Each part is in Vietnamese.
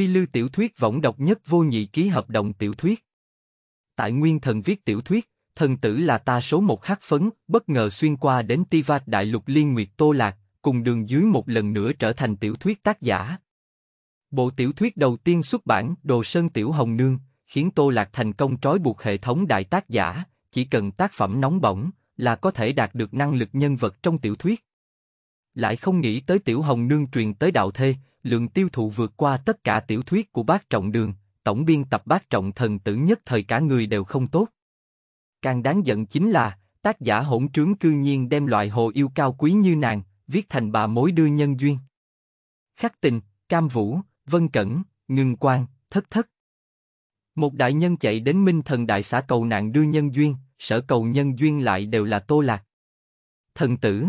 Phi Lưu tiểu thuyết võng độc nhất vô nhị ký hợp đồng tiểu thuyết. Tại Nguyên Thần viết tiểu thuyết, thần tử là ta số một hát phấn, bất ngờ xuyên qua đến Tivat Đại Lục Liên Nguyệt Tô Lạc, cùng đường dưới một lần nữa trở thành tiểu thuyết tác giả. Bộ tiểu thuyết đầu tiên xuất bản Đồ Sơn Tiểu Hồng Nương, khiến Tô Lạc thành công trói buộc hệ thống đại tác giả, chỉ cần tác phẩm nóng bỏng là có thể đạt được năng lực nhân vật trong tiểu thuyết. Lại không nghĩ tới Tiểu Hồng Nương truyền tới đạo thê, lượng tiêu thụ vượt qua tất cả tiểu thuyết của bác trọng đường, tổng biên tập bác trọng thần tử nhất thời cả người đều không tốt. Càng đáng giận chính là, tác giả hỗn trướng cư nhiên đem loại hồ yêu cao quý như nàng, viết thành bà mối đưa nhân duyên. Khắc tình, Cam Vũ, Vân Cẩn, Ngưng quan Thất Thất. Một đại nhân chạy đến Minh Thần Đại xã cầu nạn đưa nhân duyên, sở cầu nhân duyên lại đều là Tô Lạc. Thần tử.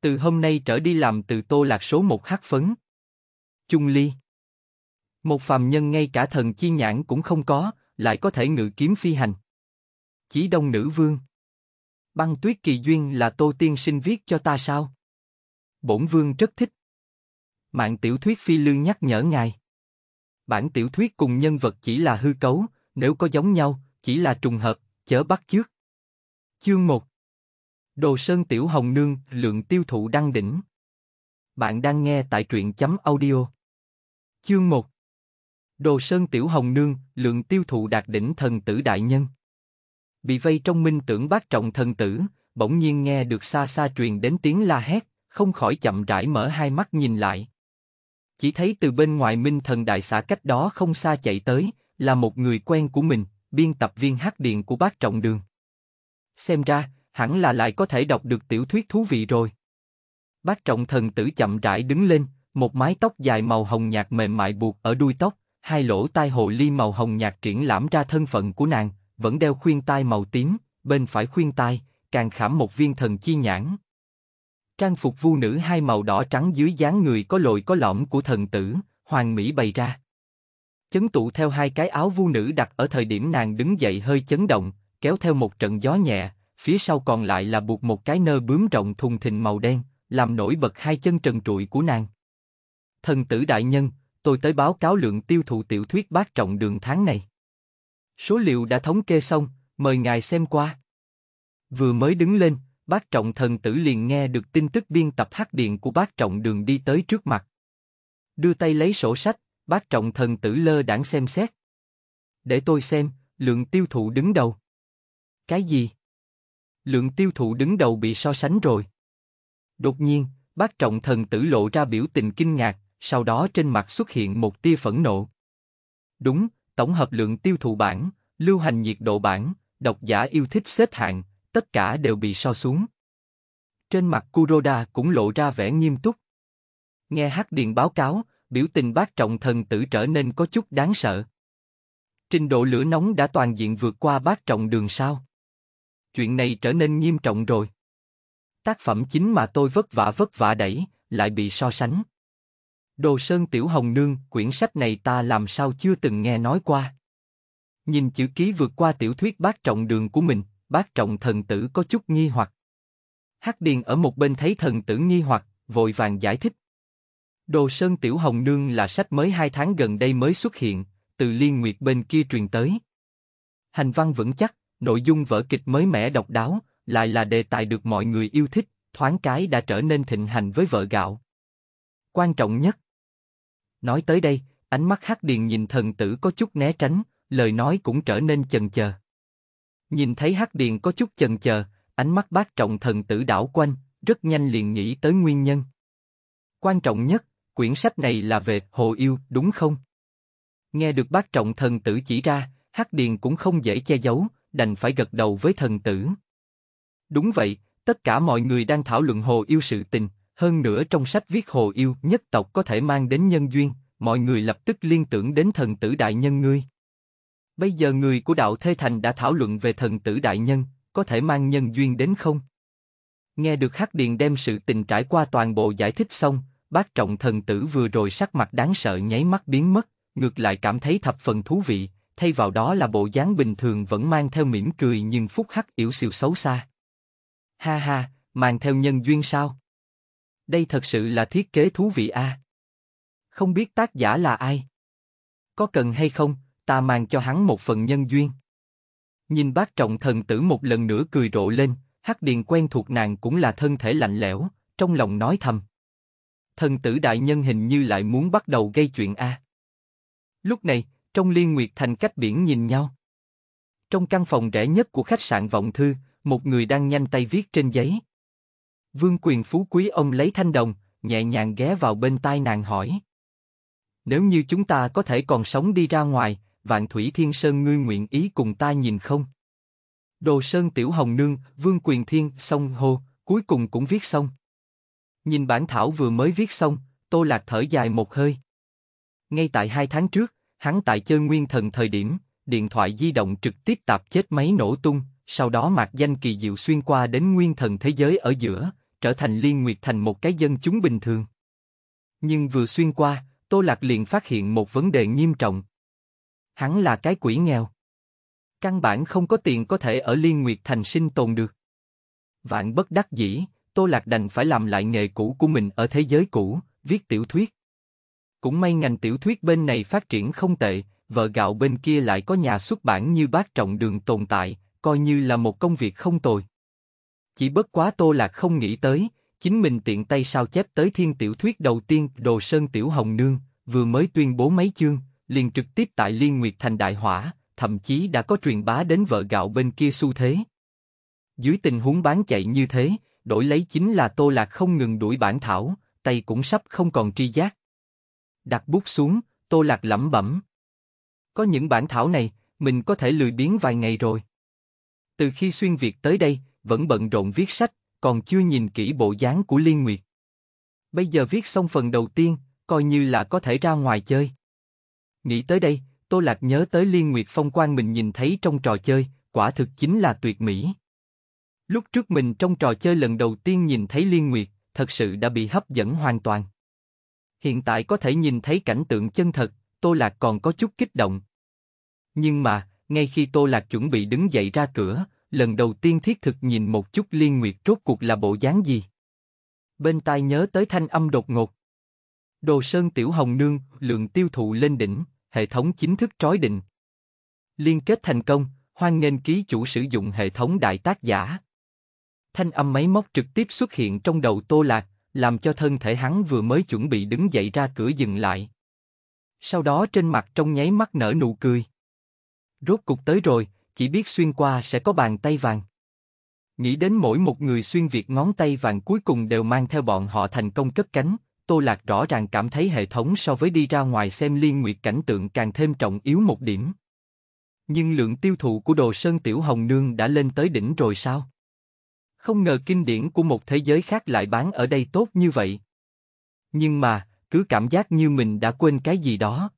Từ hôm nay trở đi làm từ Tô Lạc số một hát phấn. Chung Ly. Một phàm nhân ngay cả thần chi nhãn cũng không có, lại có thể ngự kiếm phi hành. Chỉ đông nữ vương. Băng tuyết kỳ duyên là Tô Tiên sinh viết cho ta sao? Bổn vương rất thích. Mạng tiểu thuyết phi lương nhắc nhở ngài. Bản tiểu thuyết cùng nhân vật chỉ là hư cấu, nếu có giống nhau, chỉ là trùng hợp, chớ bắt chước. Chương 1 Đồ Sơn Tiểu Hồng Nương, lượng tiêu thụ đăng đỉnh. Bạn đang nghe tại truyện chấm audio. Chương 1 Đồ Sơn Tiểu Hồng Nương, lượng tiêu thụ đạt đỉnh thần tử đại nhân. Bị vây trong minh tưởng bác trọng thần tử, bỗng nhiên nghe được xa xa truyền đến tiếng la hét, không khỏi chậm rãi mở hai mắt nhìn lại. Chỉ thấy từ bên ngoài minh thần đại xã cách đó không xa chạy tới, là một người quen của mình, biên tập viên hát điện của bác trọng đường. Xem ra, hẳn là lại có thể đọc được tiểu thuyết thú vị rồi. Bác trọng thần tử chậm rãi đứng lên, một mái tóc dài màu hồng nhạt mềm mại buộc ở đuôi tóc, hai lỗ tai hồ ly màu hồng nhạt triển lãm ra thân phận của nàng, vẫn đeo khuyên tai màu tím, bên phải khuyên tai, càng khảm một viên thần chi nhãn. Trang phục vu nữ hai màu đỏ trắng dưới dáng người có lồi có lõm của thần tử, hoàng mỹ bày ra. Chấn tụ theo hai cái áo vu nữ đặt ở thời điểm nàng đứng dậy hơi chấn động, kéo theo một trận gió nhẹ, phía sau còn lại là buộc một cái nơ bướm rộng thùng thình màu đen, làm nổi bật hai chân trần trụi của nàng thần tử đại nhân, tôi tới báo cáo lượng tiêu thụ tiểu thuyết bác trọng đường tháng này. Số liệu đã thống kê xong, mời ngài xem qua. Vừa mới đứng lên, bác trọng thần tử liền nghe được tin tức biên tập hát điện của bác trọng đường đi tới trước mặt. Đưa tay lấy sổ sách, bác trọng thần tử lơ đãng xem xét. Để tôi xem, lượng tiêu thụ đứng đầu. Cái gì? Lượng tiêu thụ đứng đầu bị so sánh rồi. Đột nhiên, bác trọng thần tử lộ ra biểu tình kinh ngạc, sau đó trên mặt xuất hiện một tia phẫn nộ. Đúng, tổng hợp lượng tiêu thụ bản, lưu hành nhiệt độ bản, độc giả yêu thích xếp hạng, tất cả đều bị so xuống. Trên mặt Kuroda cũng lộ ra vẻ nghiêm túc. Nghe Hắc Điền báo cáo, biểu tình bác trọng thần tử trở nên có chút đáng sợ. Trình độ lửa nóng đã toàn diện vượt qua bác trọng đường sao. Chuyện này trở nên nghiêm trọng rồi. Tác phẩm chính mà tôi vất vả vất vả đẩy, lại bị so sánh. Đồ Sơn Tiểu Hồng Nương, quyển sách này ta làm sao chưa từng nghe nói qua. Nhìn chữ ký vượt qua tiểu thuyết bác trọng đường của mình, bác trọng thần tử có chút nghi hoặc. Hắc Điền ở một bên thấy thần tử nghi hoặc, vội vàng giải thích. Đồ Sơn Tiểu Hồng Nương là sách mới hai tháng gần đây mới xuất hiện, từ liên nguyệt bên kia truyền tới. Hành văn vững chắc, nội dung vở kịch mới mẻ độc đáo, lại là đề tài được mọi người yêu thích, thoáng cái đã trở nên thịnh hành với vợ gạo. Quan trọng nhất, Nói tới đây, ánh mắt Hắc Điền nhìn thần tử có chút né tránh, lời nói cũng trở nên chần chờ. Nhìn thấy Hắc Điền có chút chần chờ, ánh mắt bác trọng thần tử đảo quanh, rất nhanh liền nghĩ tới nguyên nhân. Quan trọng nhất, quyển sách này là về hồ yêu, đúng không? Nghe được bác trọng thần tử chỉ ra, Hắc Điền cũng không dễ che giấu, đành phải gật đầu với thần tử. Đúng vậy, tất cả mọi người đang thảo luận hồ yêu sự tình, hơn nữa trong sách viết hồ yêu nhất tộc có thể mang đến nhân duyên, mọi người lập tức liên tưởng đến thần tử đại nhân ngươi. Bây giờ người của đạo Thê Thành đã thảo luận về thần tử đại nhân, có thể mang nhân duyên đến không? Nghe được Hắc Điền đem sự tình trải qua toàn bộ giải thích xong, bác trọng thần tử vừa rồi sắc mặt đáng sợ nháy mắt biến mất, ngược lại cảm thấy thập phần thú vị, thay vào đó là bộ dáng bình thường vẫn mang theo mỉm cười nhưng phúc hắc yểu xìu xấu xa. Ha ha, mang theo nhân duyên sao? Đây thật sự là thiết kế thú vị a. À? Không biết tác giả là ai? Có cần hay không, ta mang cho hắn một phần nhân duyên. Nhìn bác trọng thần tử một lần nữa cười rộ lên, hắc điền quen thuộc nàng cũng là thân thể lạnh lẽo, trong lòng nói thầm. Thần tử đại nhân hình như lại muốn bắt đầu gây chuyện a. À? Lúc này, trong liên nguyệt thành cách biển nhìn nhau. Trong căn phòng rẻ nhất của khách sạn Vọng Thư, một người đang nhanh tay viết trên giấy. Vương quyền phú quý ông lấy thanh đồng, nhẹ nhàng ghé vào bên tai nàng hỏi. Nếu như chúng ta có thể còn sống đi ra ngoài, vạn thủy thiên sơn ngươi nguyện ý cùng ta nhìn không? Đồ sơn tiểu hồng nương, vương quyền thiên, sông hồ, cuối cùng cũng viết xong. Nhìn bản thảo vừa mới viết xong, tô lạc thở dài một hơi. Ngay tại hai tháng trước, hắn tại chơi nguyên thần thời điểm, điện thoại di động trực tiếp tạp chết máy nổ tung, sau đó mặc danh kỳ diệu xuyên qua đến nguyên thần thế giới ở giữa, trở thành Liên Nguyệt Thành một cái dân chúng bình thường. Nhưng vừa xuyên qua, Tô Lạc liền phát hiện một vấn đề nghiêm trọng. Hắn là cái quỷ nghèo. Căn bản không có tiền có thể ở Liên Nguyệt Thành sinh tồn được. Vạn bất đắc dĩ, Tô Lạc đành phải làm lại nghề cũ của mình ở thế giới cũ, viết tiểu thuyết. Cũng may ngành tiểu thuyết bên này phát triển không tệ, vợ gạo bên kia lại có nhà xuất bản như bác trọng đường tồn tại, coi như là một công việc không tồi. Chỉ bất quá Tô Lạc không nghĩ tới, chính mình tiện tay sao chép tới thiên tiểu thuyết đầu tiên Đồ Sơn Tiểu Hồng Nương, vừa mới tuyên bố mấy chương, liền trực tiếp tại Liên Nguyệt thành đại hỏa, thậm chí đã có truyền bá đến vợ gạo bên kia xu thế. Dưới tình huống bán chạy như thế, đổi lấy chính là Tô Lạc không ngừng đuổi bản thảo, tay cũng sắp không còn tri giác. Đặt bút xuống, Tô Lạc lẩm bẩm. Có những bản thảo này, mình có thể lười biếng vài ngày rồi. Từ khi xuyên Việt tới đây, vẫn bận rộn viết sách, còn chưa nhìn kỹ bộ dáng của Liên Nguyệt. Bây giờ viết xong phần đầu tiên, coi như là có thể ra ngoài chơi. Nghĩ tới đây, Tô Lạc nhớ tới Liên Nguyệt phong quan mình nhìn thấy trong trò chơi, quả thực chính là tuyệt mỹ. Lúc trước mình trong trò chơi lần đầu tiên nhìn thấy Liên Nguyệt, thật sự đã bị hấp dẫn hoàn toàn. Hiện tại có thể nhìn thấy cảnh tượng chân thật, Tô Lạc còn có chút kích động. Nhưng mà, ngay khi Tô Lạc chuẩn bị đứng dậy ra cửa, lần đầu tiên thiết thực nhìn một chút liên nguyệt rốt cuộc là bộ dáng gì. Bên tai nhớ tới thanh âm đột ngột. Đồ sơn tiểu hồng nương, lượng tiêu thụ lên đỉnh, hệ thống chính thức trói định. Liên kết thành công, hoan nghênh ký chủ sử dụng hệ thống đại tác giả. Thanh âm máy móc trực tiếp xuất hiện trong đầu Tô Lạc, làm cho thân thể hắn vừa mới chuẩn bị đứng dậy ra cửa dừng lại. Sau đó trên mặt trong nháy mắt nở nụ cười. Rốt cục tới rồi, chỉ biết xuyên qua sẽ có bàn tay vàng. Nghĩ đến mỗi một người xuyên việt ngón tay vàng cuối cùng đều mang theo bọn họ thành công cất cánh, Tô Lạc rõ ràng cảm thấy hệ thống so với đi ra ngoài xem liên nguyệt cảnh tượng càng thêm trọng yếu một điểm. Nhưng lượng tiêu thụ của đồ sơn tiểu hồng nương đã lên tới đỉnh rồi sao? Không ngờ kinh điển của một thế giới khác lại bán ở đây tốt như vậy. Nhưng mà, cứ cảm giác như mình đã quên cái gì đó.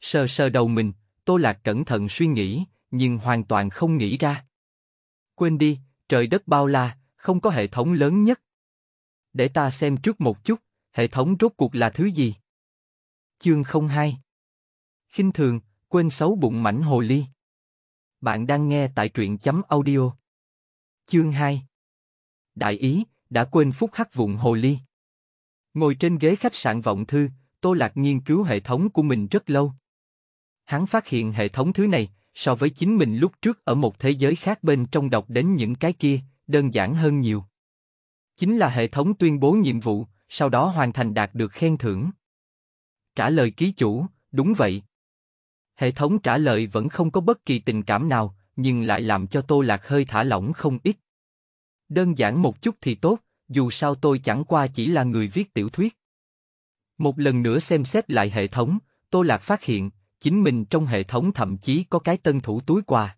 Sờ sờ đầu mình, Tô Lạc cẩn thận suy nghĩ, nhưng hoàn toàn không nghĩ ra. Quên đi, trời đất bao la, không có hệ thống lớn nhất. Để ta xem trước một chút, hệ thống rốt cuộc là thứ gì. Chương 02 khinh thường, quên xấu bụng mảnh hồ ly. Bạn đang nghe tại truyện chấm audio. Chương 2 Đại ý, đã quên phúc hắc vụn hồ ly. Ngồi trên ghế khách sạn vọng thư, Tô Lạc nghiên cứu hệ thống của mình rất lâu. Hắn phát hiện hệ thống thứ này, so với chính mình lúc trước ở một thế giới khác bên trong đọc đến những cái kia, đơn giản hơn nhiều. Chính là hệ thống tuyên bố nhiệm vụ, sau đó hoàn thành đạt được khen thưởng. Trả lời ký chủ, đúng vậy. Hệ thống trả lời vẫn không có bất kỳ tình cảm nào, nhưng lại làm cho Tô Lạc hơi thả lỏng không ít. Đơn giản một chút thì tốt, dù sao tôi chẳng qua chỉ là người viết tiểu thuyết. Một lần nữa xem xét lại hệ thống, Tô Lạc phát hiện, chính mình trong hệ thống thậm chí có cái tân thủ túi quà.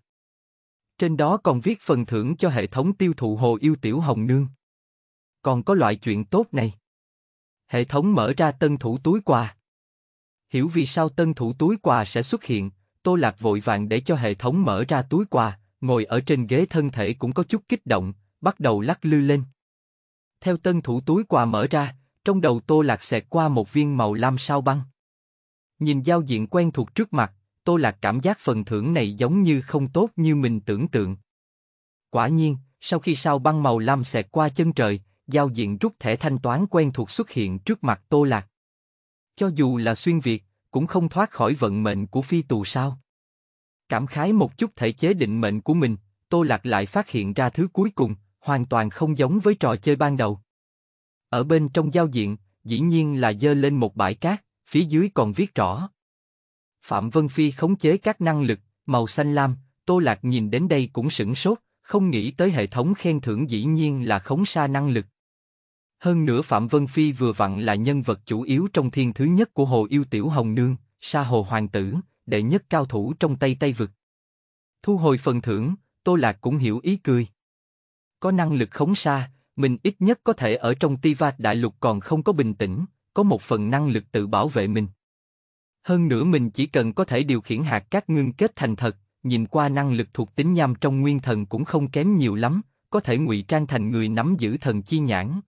Trên đó còn viết phần thưởng cho hệ thống tiêu thụ hồ yêu tiểu hồng nương. Còn có loại chuyện tốt này. Hệ thống mở ra tân thủ túi quà. Hiểu vì sao tân thủ túi quà sẽ xuất hiện, Tô Lạc vội vàng để cho hệ thống mở ra túi quà, ngồi ở trên ghế thân thể cũng có chút kích động, bắt đầu lắc lư lên. Theo tân thủ túi quà mở ra, trong đầu Tô Lạc xẹt qua một viên màu lam sao băng. Nhìn giao diện quen thuộc trước mặt, Tô Lạc cảm giác phần thưởng này giống như không tốt như mình tưởng tượng. Quả nhiên, sau khi sao băng màu lam xẹt qua chân trời, giao diện rút thẻ thanh toán quen thuộc xuất hiện trước mặt Tô Lạc. Cho dù là xuyên Việt, cũng không thoát khỏi vận mệnh của phi tù sao. Cảm khái một chút thể chế định mệnh của mình, Tô Lạc lại phát hiện ra thứ cuối cùng, hoàn toàn không giống với trò chơi ban đầu. Ở bên trong giao diện, dĩ nhiên là dơ lên một bãi cát phía dưới còn viết rõ. Phạm Vân Phi khống chế các năng lực, màu xanh lam, Tô Lạc nhìn đến đây cũng sửng sốt, không nghĩ tới hệ thống khen thưởng dĩ nhiên là khống xa năng lực. Hơn nữa Phạm Vân Phi vừa vặn là nhân vật chủ yếu trong thiên thứ nhất của Hồ Yêu Tiểu Hồng Nương, Sa Hồ Hoàng Tử, đệ nhất cao thủ trong Tây Tây Vực. Thu hồi phần thưởng, Tô Lạc cũng hiểu ý cười. Có năng lực khống xa mình ít nhất có thể ở trong Tivat Đại Lục còn không có bình tĩnh, có một phần năng lực tự bảo vệ mình. Hơn nữa mình chỉ cần có thể điều khiển hạt cát ngưng kết thành thật, nhìn qua năng lực thuộc tính nham trong nguyên thần cũng không kém nhiều lắm, có thể ngụy trang thành người nắm giữ thần chi nhãn.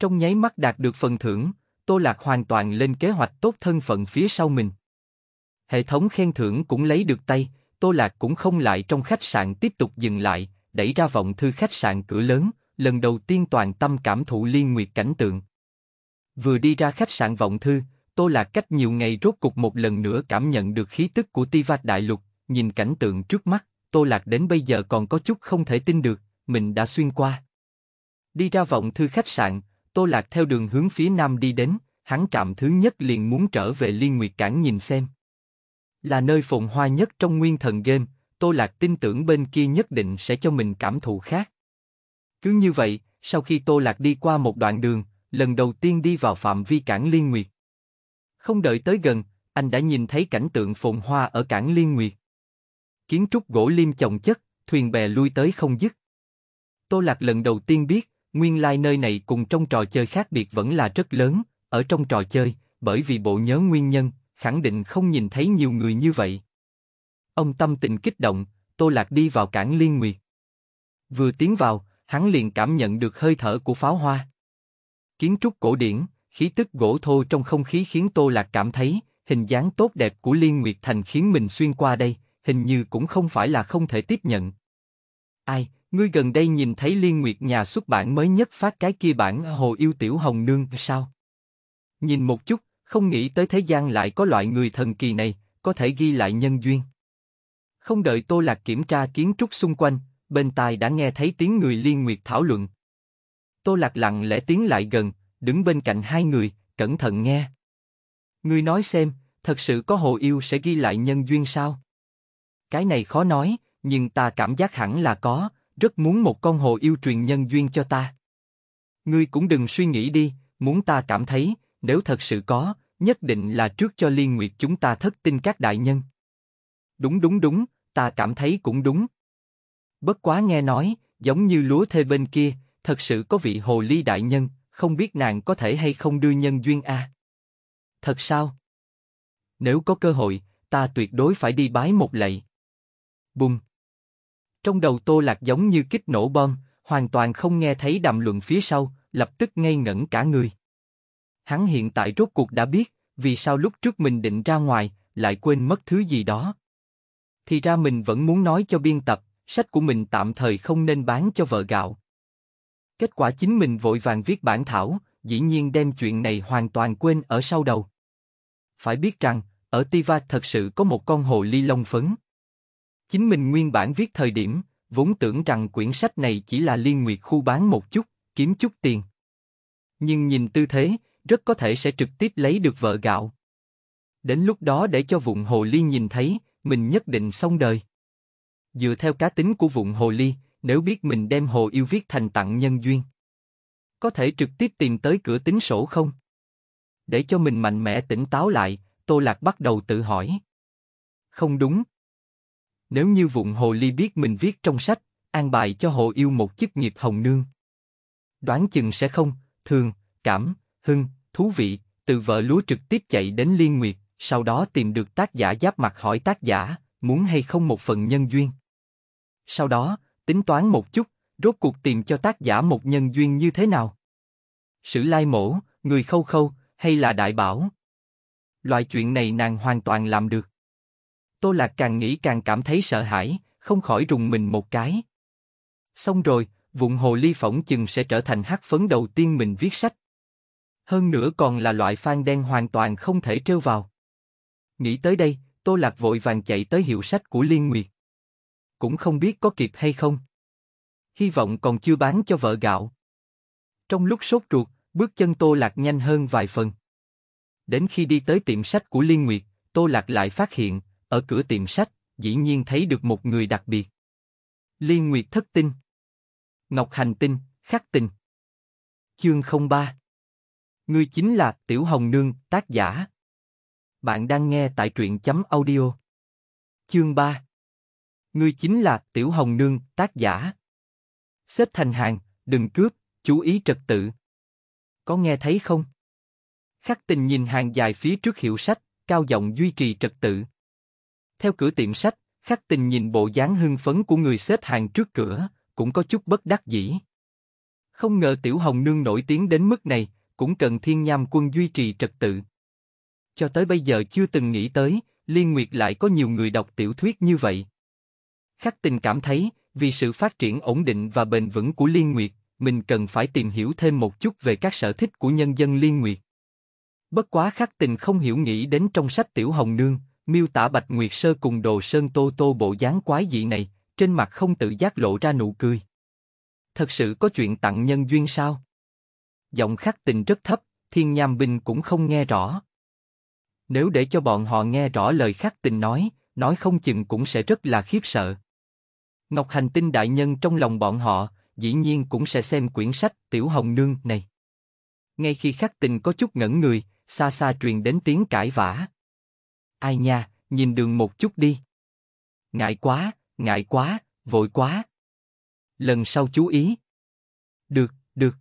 Trong nháy mắt đạt được phần thưởng, Tô Lạc hoàn toàn lên kế hoạch tốt thân phận phía sau mình. Hệ thống khen thưởng cũng lấy được tay, Tô Lạc cũng không lại trong khách sạn tiếp tục dừng lại, đẩy ra vọng thư khách sạn cửa lớn, lần đầu tiên toàn tâm cảm thụ liên nguyệt cảnh tượng. Vừa đi ra khách sạn Vọng Thư, Tô Lạc cách nhiều ngày rốt cục một lần nữa cảm nhận được khí tức của vạch Đại Lục, nhìn cảnh tượng trước mắt, Tô Lạc đến bây giờ còn có chút không thể tin được, mình đã xuyên qua. Đi ra Vọng Thư khách sạn, Tô Lạc theo đường hướng phía nam đi đến, hắn trạm thứ nhất liền muốn trở về Liên Nguyệt Cảng nhìn xem. Là nơi phồn hoa nhất trong nguyên thần game, Tô Lạc tin tưởng bên kia nhất định sẽ cho mình cảm thụ khác. Cứ như vậy, sau khi Tô Lạc đi qua một đoạn đường, lần đầu tiên đi vào phạm vi cảng Liên Nguyệt. Không đợi tới gần, anh đã nhìn thấy cảnh tượng phồn hoa ở cảng Liên Nguyệt. Kiến trúc gỗ lim chồng chất, thuyền bè lui tới không dứt. Tô Lạc lần đầu tiên biết, nguyên lai like nơi này cùng trong trò chơi khác biệt vẫn là rất lớn, ở trong trò chơi, bởi vì bộ nhớ nguyên nhân, khẳng định không nhìn thấy nhiều người như vậy. Ông tâm tình kích động, Tô Lạc đi vào cảng Liên Nguyệt. Vừa tiến vào, hắn liền cảm nhận được hơi thở của pháo hoa. Kiến trúc cổ điển, khí tức gỗ thô trong không khí khiến Tô Lạc cảm thấy, hình dáng tốt đẹp của Liên Nguyệt Thành khiến mình xuyên qua đây, hình như cũng không phải là không thể tiếp nhận. Ai, ngươi gần đây nhìn thấy Liên Nguyệt nhà xuất bản mới nhất phát cái kia bản Hồ Yêu Tiểu Hồng Nương sao? Nhìn một chút, không nghĩ tới thế gian lại có loại người thần kỳ này, có thể ghi lại nhân duyên. Không đợi Tô Lạc kiểm tra kiến trúc xung quanh, bên tai đã nghe thấy tiếng người Liên Nguyệt thảo luận, Tô Lạc lặng lẽ tiến lại gần, đứng bên cạnh hai người, cẩn thận nghe. Ngươi nói xem, thật sự có hồ yêu sẽ ghi lại nhân duyên sao? Cái này khó nói, nhưng ta cảm giác hẳn là có, rất muốn một con hồ yêu truyền nhân duyên cho ta. Ngươi cũng đừng suy nghĩ đi, muốn ta cảm thấy, nếu thật sự có, nhất định là trước cho liên nguyệt chúng ta thất tin các đại nhân. Đúng đúng đúng, ta cảm thấy cũng đúng. Bất quá nghe nói, giống như lúa thê bên kia, thật sự có vị hồ ly đại nhân, không biết nàng có thể hay không đưa nhân duyên a. Thật sao? Nếu có cơ hội, ta tuyệt đối phải đi bái một lạy. Bùng. Trong đầu Tô Lạc giống như kích nổ bom, hoàn toàn không nghe thấy đàm luận phía sau, lập tức ngây ngẩn cả người. Hắn hiện tại rốt cuộc đã biết, vì sao lúc trước mình định ra ngoài, lại quên mất thứ gì đó. Thì ra mình vẫn muốn nói cho biên tập, sách của mình tạm thời không nên bán cho vợ gạo, Kết quả chính mình vội vàng viết bản thảo, dĩ nhiên đem chuyện này hoàn toàn quên ở sau đầu. Phải biết rằng, ở Tiva thật sự có một con hồ ly lông phấn. Chính mình nguyên bản viết thời điểm, vốn tưởng rằng quyển sách này chỉ là liên nguyệt khu bán một chút, kiếm chút tiền. Nhưng nhìn tư thế, rất có thể sẽ trực tiếp lấy được vợ gạo. Đến lúc đó để cho vụn hồ ly nhìn thấy, mình nhất định xong đời. Dựa theo cá tính của vụn hồ ly, nếu biết mình đem hồ yêu viết thành tặng nhân duyên. Có thể trực tiếp tìm tới cửa tính sổ không? Để cho mình mạnh mẽ tỉnh táo lại, Tô Lạc bắt đầu tự hỏi. Không đúng. Nếu như vụng hồ ly biết mình viết trong sách, an bài cho hồ yêu một chức nghiệp hồng nương. Đoán chừng sẽ không, thường, cảm, hưng, thú vị, từ vợ lúa trực tiếp chạy đến liên nguyệt, sau đó tìm được tác giả giáp mặt hỏi tác giả, muốn hay không một phần nhân duyên. Sau đó, tính toán một chút, rốt cuộc tìm cho tác giả một nhân duyên như thế nào. Sử lai mổ, người khâu khâu, hay là đại bảo. Loại chuyện này nàng hoàn toàn làm được. Tô Lạc càng nghĩ càng cảm thấy sợ hãi, không khỏi rùng mình một cái. Xong rồi, vụn hồ ly phỏng chừng sẽ trở thành hát phấn đầu tiên mình viết sách. Hơn nữa còn là loại phan đen hoàn toàn không thể trêu vào. Nghĩ tới đây, Tô Lạc vội vàng chạy tới hiệu sách của Liên Nguyệt cũng không biết có kịp hay không. Hy vọng còn chưa bán cho vợ gạo. Trong lúc sốt ruột, bước chân Tô Lạc nhanh hơn vài phần. Đến khi đi tới tiệm sách của Liên Nguyệt, Tô Lạc lại phát hiện, ở cửa tiệm sách, dĩ nhiên thấy được một người đặc biệt. Liên Nguyệt thất tinh. Ngọc Hành Tinh, Khắc Tinh. Chương 03 người chính là Tiểu Hồng Nương, tác giả. Bạn đang nghe tại truyện chấm audio. Chương 3 Ngươi chính là Tiểu Hồng Nương, tác giả. Xếp thành hàng, đừng cướp, chú ý trật tự. Có nghe thấy không? Khắc tình nhìn hàng dài phía trước hiệu sách, cao giọng duy trì trật tự. Theo cửa tiệm sách, khắc tình nhìn bộ dáng hưng phấn của người xếp hàng trước cửa, cũng có chút bất đắc dĩ. Không ngờ Tiểu Hồng Nương nổi tiếng đến mức này, cũng cần thiên nham quân duy trì trật tự. Cho tới bây giờ chưa từng nghĩ tới, Liên Nguyệt lại có nhiều người đọc tiểu thuyết như vậy. Khắc tình cảm thấy, vì sự phát triển ổn định và bền vững của Liên Nguyệt, mình cần phải tìm hiểu thêm một chút về các sở thích của nhân dân Liên Nguyệt. Bất quá khắc tình không hiểu nghĩ đến trong sách Tiểu Hồng Nương, miêu tả Bạch Nguyệt Sơ cùng đồ sơn tô tô bộ dáng quái dị này, trên mặt không tự giác lộ ra nụ cười. Thật sự có chuyện tặng nhân duyên sao? Giọng khắc tình rất thấp, thiên nham binh cũng không nghe rõ. Nếu để cho bọn họ nghe rõ lời khắc tình nói, nói không chừng cũng sẽ rất là khiếp sợ. Ngọc Hành Tinh Đại Nhân trong lòng bọn họ, dĩ nhiên cũng sẽ xem quyển sách Tiểu Hồng Nương này. Ngay khi khắc tình có chút ngẩn người, xa xa truyền đến tiếng cãi vã. Ai nha, nhìn đường một chút đi. Ngại quá, ngại quá, vội quá. Lần sau chú ý. Được, được.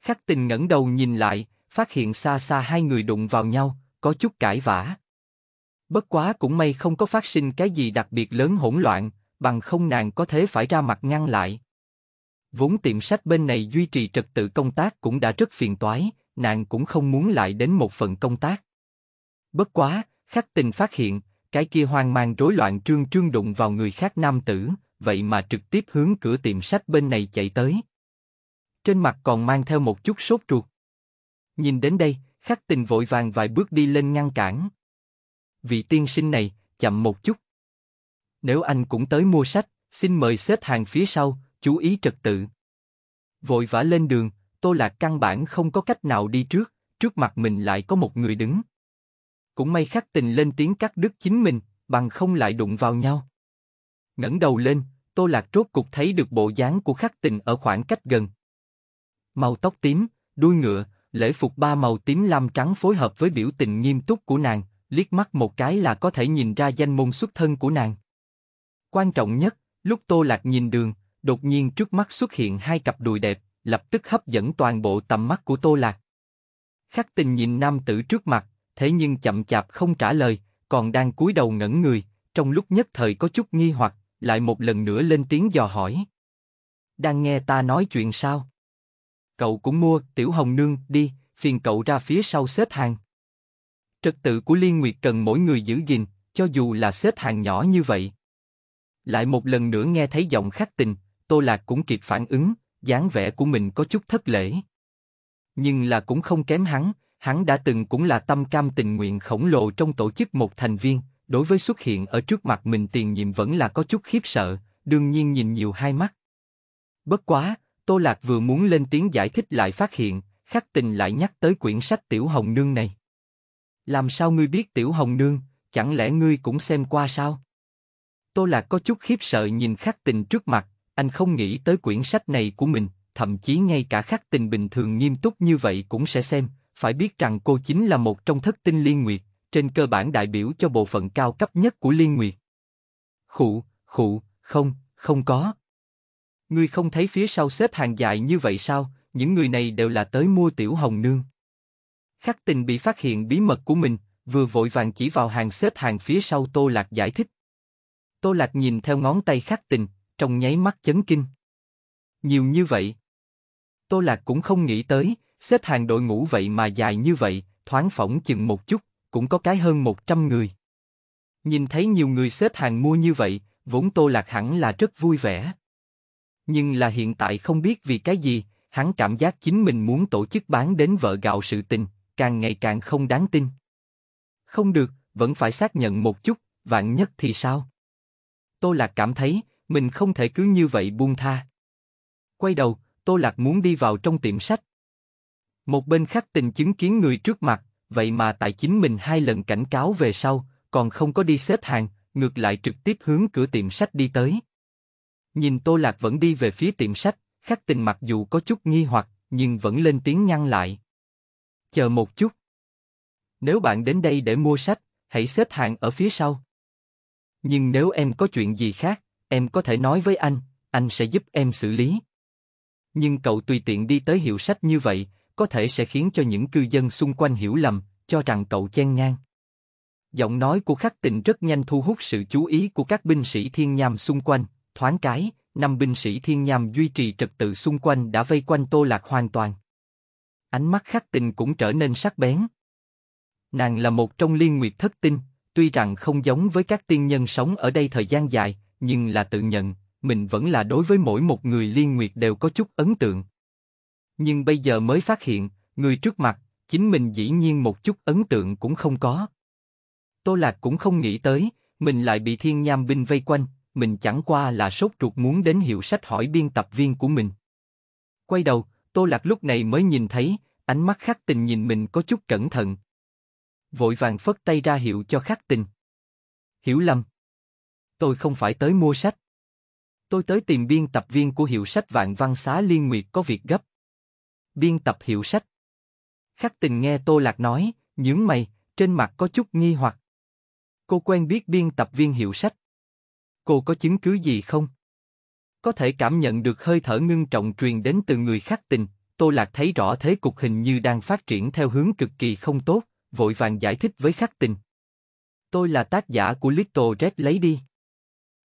Khắc tình ngẩng đầu nhìn lại, phát hiện xa xa hai người đụng vào nhau, có chút cãi vã. Bất quá cũng may không có phát sinh cái gì đặc biệt lớn hỗn loạn, bằng không nàng có thế phải ra mặt ngăn lại. Vốn tiệm sách bên này duy trì trật tự công tác cũng đã rất phiền toái, nàng cũng không muốn lại đến một phần công tác. Bất quá, khắc tình phát hiện, cái kia hoang mang rối loạn trương trương đụng vào người khác nam tử, vậy mà trực tiếp hướng cửa tiệm sách bên này chạy tới. Trên mặt còn mang theo một chút sốt ruột. Nhìn đến đây, khắc tình vội vàng vài bước đi lên ngăn cản. Vị tiên sinh này, chậm một chút. Nếu anh cũng tới mua sách, xin mời xếp hàng phía sau, chú ý trật tự. Vội vã lên đường, Tô Lạc căn bản không có cách nào đi trước, trước mặt mình lại có một người đứng. Cũng may khắc tình lên tiếng cắt đứt chính mình, bằng không lại đụng vào nhau. ngẩng đầu lên, Tô Lạc rốt cục thấy được bộ dáng của khắc tình ở khoảng cách gần. Màu tóc tím, đuôi ngựa, lễ phục ba màu tím lam trắng phối hợp với biểu tình nghiêm túc của nàng, liếc mắt một cái là có thể nhìn ra danh môn xuất thân của nàng. Quan trọng nhất, lúc Tô Lạc nhìn đường, đột nhiên trước mắt xuất hiện hai cặp đùi đẹp, lập tức hấp dẫn toàn bộ tầm mắt của Tô Lạc. Khắc tình nhìn nam tử trước mặt, thế nhưng chậm chạp không trả lời, còn đang cúi đầu ngẩn người, trong lúc nhất thời có chút nghi hoặc, lại một lần nữa lên tiếng dò hỏi. Đang nghe ta nói chuyện sao? Cậu cũng mua, tiểu hồng nương, đi, phiền cậu ra phía sau xếp hàng. Trật tự của Liên Nguyệt cần mỗi người giữ gìn, cho dù là xếp hàng nhỏ như vậy, lại một lần nữa nghe thấy giọng khắc tình, Tô Lạc cũng kịp phản ứng, dáng vẻ của mình có chút thất lễ. Nhưng là cũng không kém hắn, hắn đã từng cũng là tâm cam tình nguyện khổng lồ trong tổ chức một thành viên, đối với xuất hiện ở trước mặt mình tiền nhiệm vẫn là có chút khiếp sợ, đương nhiên nhìn nhiều hai mắt. Bất quá, Tô Lạc vừa muốn lên tiếng giải thích lại phát hiện, khắc tình lại nhắc tới quyển sách Tiểu Hồng Nương này. Làm sao ngươi biết Tiểu Hồng Nương, chẳng lẽ ngươi cũng xem qua sao? Tôi lạc có chút khiếp sợ nhìn khắc tình trước mặt, anh không nghĩ tới quyển sách này của mình, thậm chí ngay cả khắc tình bình thường nghiêm túc như vậy cũng sẽ xem, phải biết rằng cô chính là một trong thất tinh liên nguyệt, trên cơ bản đại biểu cho bộ phận cao cấp nhất của liên nguyệt. Khụ, khụ, không, không có. Ngươi không thấy phía sau xếp hàng dài như vậy sao, những người này đều là tới mua tiểu hồng nương. Khắc tình bị phát hiện bí mật của mình, vừa vội vàng chỉ vào hàng xếp hàng phía sau Tô Lạc giải thích. Tô Lạc nhìn theo ngón tay khắc tình, trong nháy mắt chấn kinh. Nhiều như vậy. Tô Lạc cũng không nghĩ tới, xếp hàng đội ngũ vậy mà dài như vậy, thoáng phỏng chừng một chút, cũng có cái hơn 100 người. Nhìn thấy nhiều người xếp hàng mua như vậy, vốn Tô Lạc hẳn là rất vui vẻ. Nhưng là hiện tại không biết vì cái gì, hắn cảm giác chính mình muốn tổ chức bán đến vợ gạo sự tình, càng ngày càng không đáng tin. Không được, vẫn phải xác nhận một chút, vạn nhất thì sao? Tô Lạc cảm thấy mình không thể cứ như vậy buông tha. Quay đầu, Tô Lạc muốn đi vào trong tiệm sách. Một bên khác tình chứng kiến người trước mặt, vậy mà tại chính mình hai lần cảnh cáo về sau, còn không có đi xếp hàng, ngược lại trực tiếp hướng cửa tiệm sách đi tới. Nhìn Tô Lạc vẫn đi về phía tiệm sách, khắc tình mặc dù có chút nghi hoặc, nhưng vẫn lên tiếng nhăn lại. Chờ một chút. Nếu bạn đến đây để mua sách, hãy xếp hàng ở phía sau. Nhưng nếu em có chuyện gì khác, em có thể nói với anh, anh sẽ giúp em xử lý. Nhưng cậu tùy tiện đi tới hiệu sách như vậy, có thể sẽ khiến cho những cư dân xung quanh hiểu lầm, cho rằng cậu chen ngang. Giọng nói của khắc tịnh rất nhanh thu hút sự chú ý của các binh sĩ thiên nham xung quanh, thoáng cái, năm binh sĩ thiên nham duy trì trật tự xung quanh đã vây quanh tô lạc hoàn toàn. Ánh mắt khắc tình cũng trở nên sắc bén. Nàng là một trong liên nguyệt thất tinh, Tuy rằng không giống với các tiên nhân sống ở đây thời gian dài, nhưng là tự nhận, mình vẫn là đối với mỗi một người liên nguyệt đều có chút ấn tượng. Nhưng bây giờ mới phát hiện, người trước mặt, chính mình dĩ nhiên một chút ấn tượng cũng không có. Tô Lạc cũng không nghĩ tới, mình lại bị thiên nham binh vây quanh, mình chẳng qua là sốt ruột muốn đến hiệu sách hỏi biên tập viên của mình. Quay đầu, Tô Lạc lúc này mới nhìn thấy, ánh mắt khắc tình nhìn mình có chút cẩn thận, vội vàng phất tay ra hiệu cho khắc tình. Hiểu lầm. Tôi không phải tới mua sách. Tôi tới tìm biên tập viên của hiệu sách Vạn Văn Xá Liên Nguyệt có việc gấp. Biên tập hiệu sách. Khắc tình nghe Tô Lạc nói, nhướng mày, trên mặt có chút nghi hoặc. Cô quen biết biên tập viên hiệu sách. Cô có chứng cứ gì không? Có thể cảm nhận được hơi thở ngưng trọng truyền đến từ người khắc tình, Tô Lạc thấy rõ thế cục hình như đang phát triển theo hướng cực kỳ không tốt, vội vàng giải thích với khắc tình. Tôi là tác giả của Little Red lấy đi.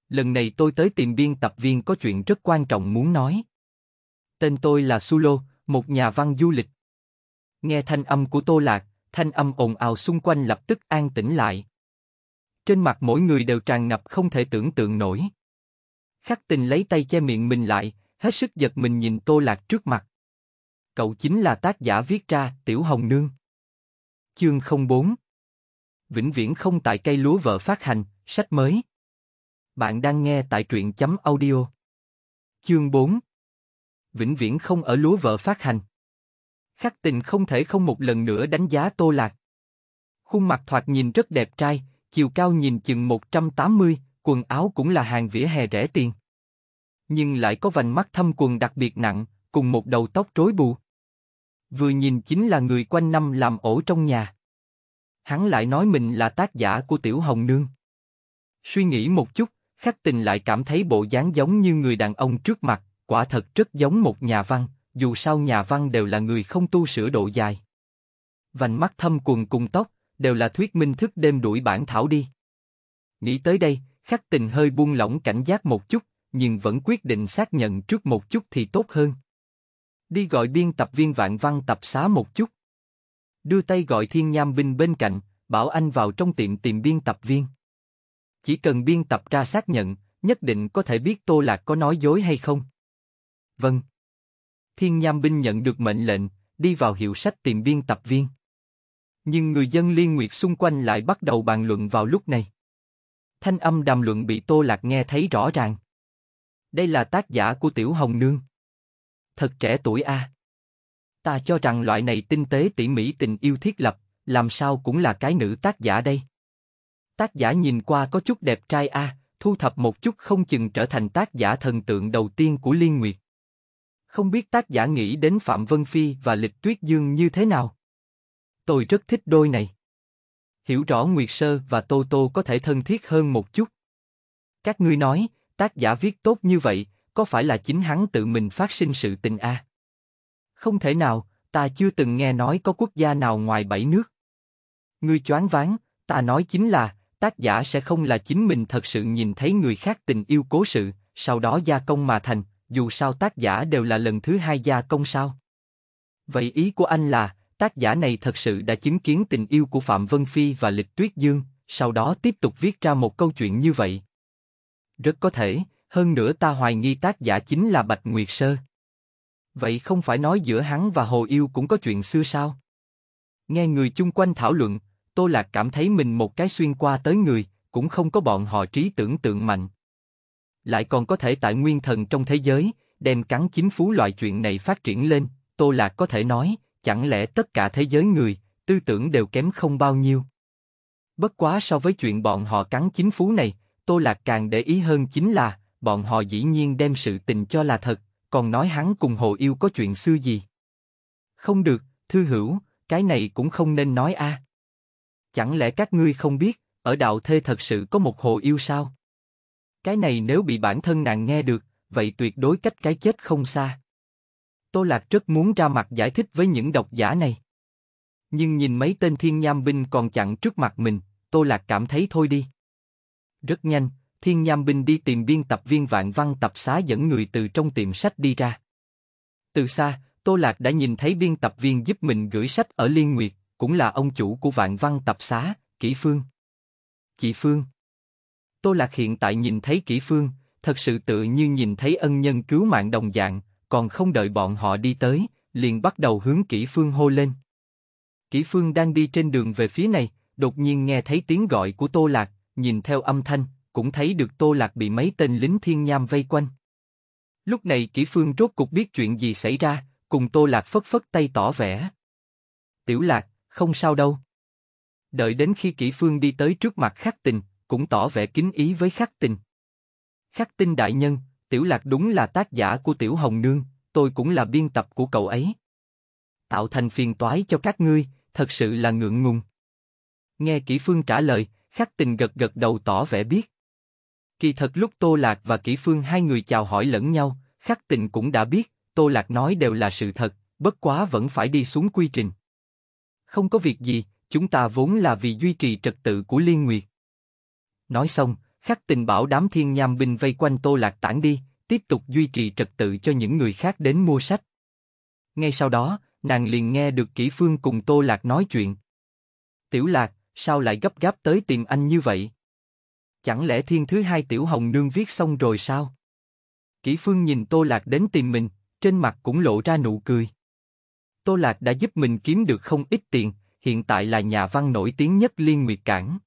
Lần này tôi tới tìm biên tập viên có chuyện rất quan trọng muốn nói. Tên tôi là Sulo, một nhà văn du lịch. Nghe thanh âm của Tô Lạc, thanh âm ồn ào xung quanh lập tức an tĩnh lại. Trên mặt mỗi người đều tràn ngập không thể tưởng tượng nổi. Khắc tình lấy tay che miệng mình lại, hết sức giật mình nhìn Tô Lạc trước mặt. Cậu chính là tác giả viết ra Tiểu Hồng Nương chương 04 Vĩnh viễn không tại cây lúa vợ phát hành, sách mới. Bạn đang nghe tại truyện chấm audio. Chương 4 Vĩnh viễn không ở lúa vợ phát hành. Khắc tình không thể không một lần nữa đánh giá tô lạc. Khuôn mặt thoạt nhìn rất đẹp trai, chiều cao nhìn chừng 180, quần áo cũng là hàng vỉa hè rẻ tiền. Nhưng lại có vành mắt thâm quần đặc biệt nặng, cùng một đầu tóc rối bù vừa nhìn chính là người quanh năm làm ổ trong nhà. Hắn lại nói mình là tác giả của Tiểu Hồng Nương. Suy nghĩ một chút, khắc tình lại cảm thấy bộ dáng giống như người đàn ông trước mặt, quả thật rất giống một nhà văn, dù sao nhà văn đều là người không tu sửa độ dài. Vành mắt thâm quần cùng tóc, đều là thuyết minh thức đêm đuổi bản thảo đi. Nghĩ tới đây, khắc tình hơi buông lỏng cảnh giác một chút, nhưng vẫn quyết định xác nhận trước một chút thì tốt hơn. Đi gọi biên tập viên Vạn Văn tập xá một chút. Đưa tay gọi Thiên Nham Binh bên cạnh, bảo anh vào trong tiệm tìm biên tập viên. Chỉ cần biên tập ra xác nhận, nhất định có thể biết Tô Lạc có nói dối hay không. Vâng. Thiên Nham Binh nhận được mệnh lệnh, đi vào hiệu sách tìm biên tập viên. Nhưng người dân liên nguyệt xung quanh lại bắt đầu bàn luận vào lúc này. Thanh âm đàm luận bị Tô Lạc nghe thấy rõ ràng. Đây là tác giả của Tiểu Hồng Nương thật trẻ tuổi a. Ta cho rằng loại này tinh tế tỉ mỉ tình yêu thiết lập, làm sao cũng là cái nữ tác giả đây. Tác giả nhìn qua có chút đẹp trai a, thu thập một chút không chừng trở thành tác giả thần tượng đầu tiên của Liên Nguyệt. Không biết tác giả nghĩ đến Phạm Vân Phi và Lịch Tuyết Dương như thế nào? Tôi rất thích đôi này. Hiểu rõ Nguyệt Sơ và Tô Tô có thể thân thiết hơn một chút. Các ngươi nói, tác giả viết tốt như vậy, có phải là chính hắn tự mình phát sinh sự tình a? À? Không thể nào, ta chưa từng nghe nói có quốc gia nào ngoài bảy nước. Ngươi choáng váng, ta nói chính là, tác giả sẽ không là chính mình thật sự nhìn thấy người khác tình yêu cố sự, sau đó gia công mà thành, dù sao tác giả đều là lần thứ hai gia công sao. Vậy ý của anh là, tác giả này thật sự đã chứng kiến tình yêu của Phạm Vân Phi và Lịch Tuyết Dương, sau đó tiếp tục viết ra một câu chuyện như vậy. Rất có thể, hơn nữa ta hoài nghi tác giả chính là Bạch Nguyệt Sơ. Vậy không phải nói giữa hắn và Hồ Yêu cũng có chuyện xưa sao? Nghe người chung quanh thảo luận, Tô Lạc cảm thấy mình một cái xuyên qua tới người, cũng không có bọn họ trí tưởng tượng mạnh. Lại còn có thể tại nguyên thần trong thế giới, đem cắn chính phú loại chuyện này phát triển lên, Tô Lạc có thể nói, chẳng lẽ tất cả thế giới người, tư tưởng đều kém không bao nhiêu. Bất quá so với chuyện bọn họ cắn chính phú này, Tô Lạc càng để ý hơn chính là, bọn họ dĩ nhiên đem sự tình cho là thật, còn nói hắn cùng hồ yêu có chuyện xưa gì. Không được, thư hữu, cái này cũng không nên nói a. Chẳng lẽ các ngươi không biết, ở đạo thê thật sự có một hồ yêu sao? Cái này nếu bị bản thân nàng nghe được, vậy tuyệt đối cách cái chết không xa. Tô Lạc rất muốn ra mặt giải thích với những độc giả này. Nhưng nhìn mấy tên thiên nham binh còn chặn trước mặt mình, Tô Lạc cảm thấy thôi đi. Rất nhanh, Thiên Nham Binh đi tìm biên tập viên Vạn Văn tập xá dẫn người từ trong tiệm sách đi ra. Từ xa, Tô Lạc đã nhìn thấy biên tập viên giúp mình gửi sách ở Liên Nguyệt, cũng là ông chủ của Vạn Văn tập xá, Kỷ Phương. Chị Phương. Tô Lạc hiện tại nhìn thấy Kỷ Phương, thật sự tự như nhìn thấy ân nhân cứu mạng đồng dạng, còn không đợi bọn họ đi tới, liền bắt đầu hướng Kỷ Phương hô lên. Kỷ Phương đang đi trên đường về phía này, đột nhiên nghe thấy tiếng gọi của Tô Lạc, nhìn theo âm thanh, cũng thấy được Tô Lạc bị mấy tên lính thiên nham vây quanh. Lúc này Kỷ Phương rốt cục biết chuyện gì xảy ra, cùng Tô Lạc phất phất tay tỏ vẻ. Tiểu Lạc, không sao đâu. Đợi đến khi Kỷ Phương đi tới trước mặt Khắc Tình, cũng tỏ vẻ kính ý với Khắc Tình. Khắc Tinh đại nhân, Tiểu Lạc đúng là tác giả của Tiểu Hồng Nương, tôi cũng là biên tập của cậu ấy. Tạo thành phiền toái cho các ngươi, thật sự là ngượng ngùng. Nghe Kỷ Phương trả lời, Khắc Tình gật gật đầu tỏ vẻ biết. Kỳ thật lúc Tô Lạc và Kỷ Phương hai người chào hỏi lẫn nhau, Khắc Tịnh cũng đã biết, Tô Lạc nói đều là sự thật, bất quá vẫn phải đi xuống quy trình. Không có việc gì, chúng ta vốn là vì duy trì trật tự của Liên Nguyệt. Nói xong, Khắc Tịnh bảo đám thiên nham binh vây quanh Tô Lạc tản đi, tiếp tục duy trì trật tự cho những người khác đến mua sách. Ngay sau đó, nàng liền nghe được Kỷ Phương cùng Tô Lạc nói chuyện. Tiểu Lạc, sao lại gấp gáp tới tìm anh như vậy? Chẳng lẽ thiên thứ hai tiểu hồng nương viết xong rồi sao? Kỷ Phương nhìn Tô Lạc đến tìm mình, trên mặt cũng lộ ra nụ cười. Tô Lạc đã giúp mình kiếm được không ít tiền, hiện tại là nhà văn nổi tiếng nhất Liên Nguyệt Cảng.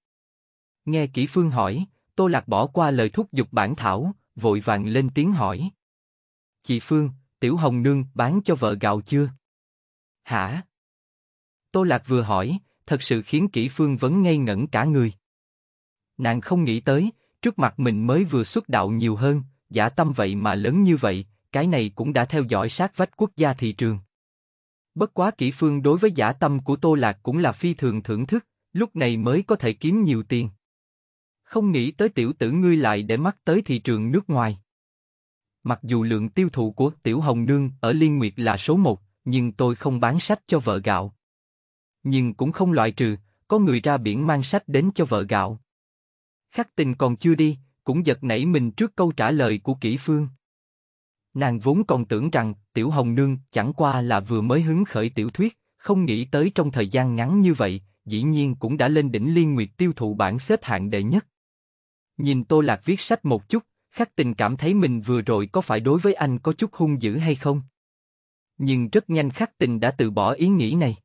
Nghe Kỷ Phương hỏi, Tô Lạc bỏ qua lời thúc giục bản thảo, vội vàng lên tiếng hỏi. Chị Phương, Tiểu Hồng Nương bán cho vợ gạo chưa? Hả? Tô Lạc vừa hỏi, thật sự khiến Kỷ Phương vẫn ngây ngẩn cả người. Nàng không nghĩ tới, trước mặt mình mới vừa xuất đạo nhiều hơn, giả tâm vậy mà lớn như vậy, cái này cũng đã theo dõi sát vách quốc gia thị trường. Bất quá kỹ phương đối với giả tâm của Tô Lạc cũng là phi thường thưởng thức, lúc này mới có thể kiếm nhiều tiền. Không nghĩ tới tiểu tử ngươi lại để mắt tới thị trường nước ngoài. Mặc dù lượng tiêu thụ của tiểu hồng nương ở Liên Nguyệt là số một, nhưng tôi không bán sách cho vợ gạo. Nhưng cũng không loại trừ, có người ra biển mang sách đến cho vợ gạo, Khắc tình còn chưa đi, cũng giật nảy mình trước câu trả lời của kỹ phương. Nàng vốn còn tưởng rằng Tiểu Hồng Nương chẳng qua là vừa mới hứng khởi tiểu thuyết, không nghĩ tới trong thời gian ngắn như vậy, dĩ nhiên cũng đã lên đỉnh liên nguyệt tiêu thụ bản xếp hạng đệ nhất. Nhìn Tô Lạc viết sách một chút, khắc tình cảm thấy mình vừa rồi có phải đối với anh có chút hung dữ hay không? Nhưng rất nhanh khắc tình đã từ bỏ ý nghĩ này.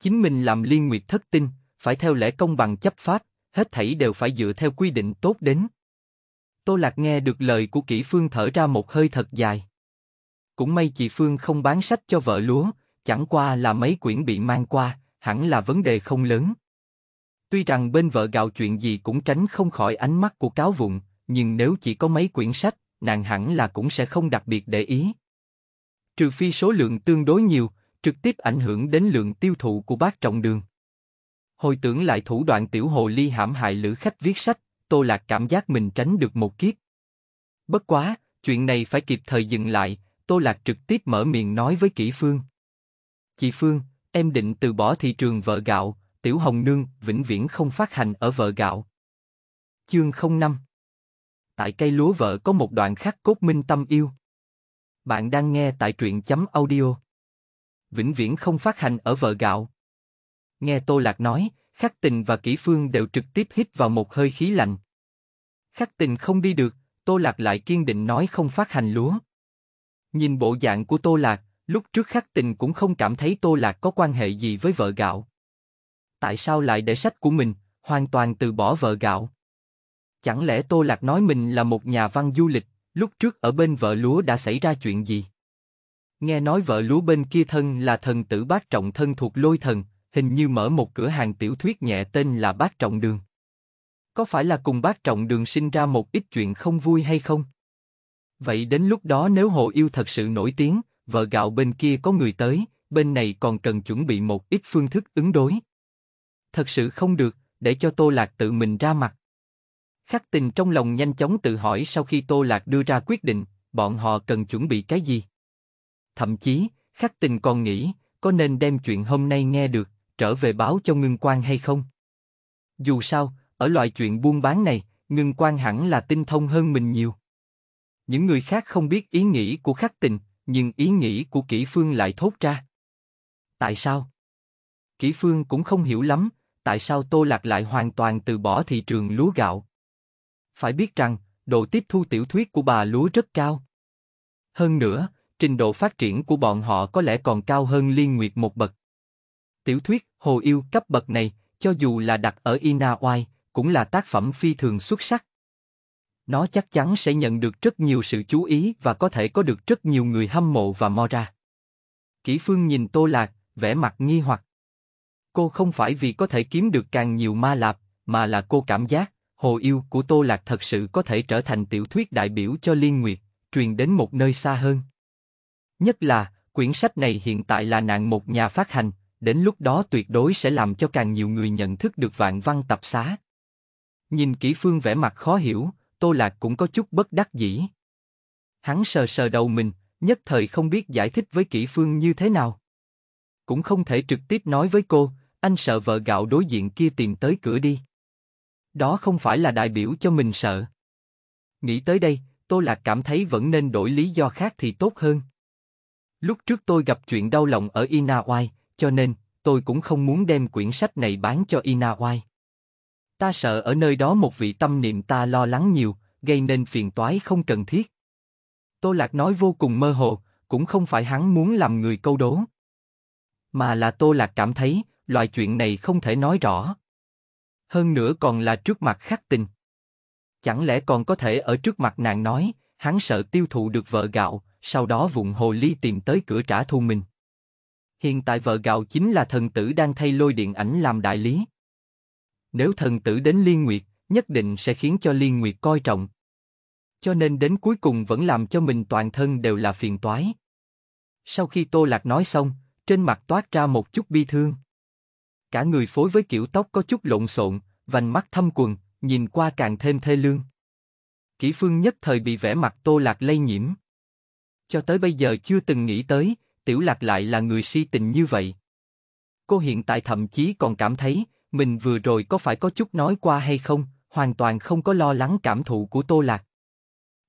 Chính mình làm liên nguyệt thất tinh, phải theo lẽ công bằng chấp pháp, hết thảy đều phải dựa theo quy định tốt đến. Tô Lạc nghe được lời của Kỷ Phương thở ra một hơi thật dài. Cũng may chị Phương không bán sách cho vợ lúa, chẳng qua là mấy quyển bị mang qua, hẳn là vấn đề không lớn. Tuy rằng bên vợ gạo chuyện gì cũng tránh không khỏi ánh mắt của cáo vụng, nhưng nếu chỉ có mấy quyển sách, nàng hẳn là cũng sẽ không đặc biệt để ý. Trừ phi số lượng tương đối nhiều, trực tiếp ảnh hưởng đến lượng tiêu thụ của bác trọng đường. Hồi tưởng lại thủ đoạn tiểu hồ ly hãm hại lữ khách viết sách, Tô Lạc cảm giác mình tránh được một kiếp. Bất quá, chuyện này phải kịp thời dừng lại, Tô Lạc trực tiếp mở miệng nói với Kỷ Phương. Chị Phương, em định từ bỏ thị trường vợ gạo, Tiểu Hồng Nương vĩnh viễn không phát hành ở vợ gạo. Chương 05 Tại cây lúa vợ có một đoạn khắc cốt minh tâm yêu. Bạn đang nghe tại truyện chấm audio. Vĩnh viễn không phát hành ở vợ gạo. Nghe Tô Lạc nói, Khắc Tình và Kỷ Phương đều trực tiếp hít vào một hơi khí lạnh. Khắc Tình không đi được, Tô Lạc lại kiên định nói không phát hành lúa. Nhìn bộ dạng của Tô Lạc, lúc trước Khắc Tình cũng không cảm thấy Tô Lạc có quan hệ gì với vợ gạo. Tại sao lại để sách của mình, hoàn toàn từ bỏ vợ gạo? Chẳng lẽ Tô Lạc nói mình là một nhà văn du lịch, lúc trước ở bên vợ lúa đã xảy ra chuyện gì? Nghe nói vợ lúa bên kia thân là thần tử bác trọng thân thuộc lôi thần, hình như mở một cửa hàng tiểu thuyết nhẹ tên là Bác Trọng Đường. Có phải là cùng Bác Trọng Đường sinh ra một ít chuyện không vui hay không? Vậy đến lúc đó nếu Hồ Yêu thật sự nổi tiếng, vợ gạo bên kia có người tới, bên này còn cần chuẩn bị một ít phương thức ứng đối. Thật sự không được, để cho Tô Lạc tự mình ra mặt. Khắc tình trong lòng nhanh chóng tự hỏi sau khi Tô Lạc đưa ra quyết định, bọn họ cần chuẩn bị cái gì. Thậm chí, khắc tình còn nghĩ, có nên đem chuyện hôm nay nghe được, trở về báo cho ngưng quan hay không. Dù sao, ở loại chuyện buôn bán này, ngưng quan hẳn là tinh thông hơn mình nhiều. Những người khác không biết ý nghĩ của khắc tình, nhưng ý nghĩ của Kỷ phương lại thốt ra. Tại sao? Kỷ phương cũng không hiểu lắm, tại sao Tô Lạc lại hoàn toàn từ bỏ thị trường lúa gạo. Phải biết rằng, độ tiếp thu tiểu thuyết của bà lúa rất cao. Hơn nữa, trình độ phát triển của bọn họ có lẽ còn cao hơn liên nguyệt một bậc. Tiểu thuyết Hồ Yêu cấp bậc này, cho dù là đặt ở Ina Inawai, cũng là tác phẩm phi thường xuất sắc. Nó chắc chắn sẽ nhận được rất nhiều sự chú ý và có thể có được rất nhiều người hâm mộ và mo ra. Kỷ Phương nhìn Tô Lạc, vẻ mặt nghi hoặc. Cô không phải vì có thể kiếm được càng nhiều ma lạp, mà là cô cảm giác, hồ yêu của Tô Lạc thật sự có thể trở thành tiểu thuyết đại biểu cho Liên Nguyệt, truyền đến một nơi xa hơn. Nhất là, quyển sách này hiện tại là nạn một nhà phát hành, đến lúc đó tuyệt đối sẽ làm cho càng nhiều người nhận thức được vạn văn tập xá. Nhìn kỹ phương vẻ mặt khó hiểu, Tô Lạc cũng có chút bất đắc dĩ. Hắn sờ sờ đầu mình, nhất thời không biết giải thích với kỹ phương như thế nào. Cũng không thể trực tiếp nói với cô, anh sợ vợ gạo đối diện kia tìm tới cửa đi. Đó không phải là đại biểu cho mình sợ. Nghĩ tới đây, Tô Lạc cảm thấy vẫn nên đổi lý do khác thì tốt hơn. Lúc trước tôi gặp chuyện đau lòng ở Ina Oai, cho nên tôi cũng không muốn đem quyển sách này bán cho Inawai. Ta sợ ở nơi đó một vị tâm niệm ta lo lắng nhiều, gây nên phiền toái không cần thiết. Tô Lạc nói vô cùng mơ hồ, cũng không phải hắn muốn làm người câu đố. Mà là Tô Lạc cảm thấy, loại chuyện này không thể nói rõ. Hơn nữa còn là trước mặt khắc tình. Chẳng lẽ còn có thể ở trước mặt nàng nói, hắn sợ tiêu thụ được vợ gạo, sau đó vụng hồ ly tìm tới cửa trả thù mình. Hiện tại vợ gạo chính là thần tử đang thay lôi điện ảnh làm đại lý. Nếu thần tử đến Liên Nguyệt, nhất định sẽ khiến cho Liên Nguyệt coi trọng. Cho nên đến cuối cùng vẫn làm cho mình toàn thân đều là phiền toái. Sau khi Tô Lạc nói xong, trên mặt toát ra một chút bi thương. Cả người phối với kiểu tóc có chút lộn xộn, vành mắt thâm quần, nhìn qua càng thêm thê lương. Kỷ Phương nhất thời bị vẻ mặt Tô Lạc lây nhiễm. Cho tới bây giờ chưa từng nghĩ tới, tiểu lạc lại là người si tình như vậy. Cô hiện tại thậm chí còn cảm thấy, mình vừa rồi có phải có chút nói qua hay không, hoàn toàn không có lo lắng cảm thụ của Tô Lạc.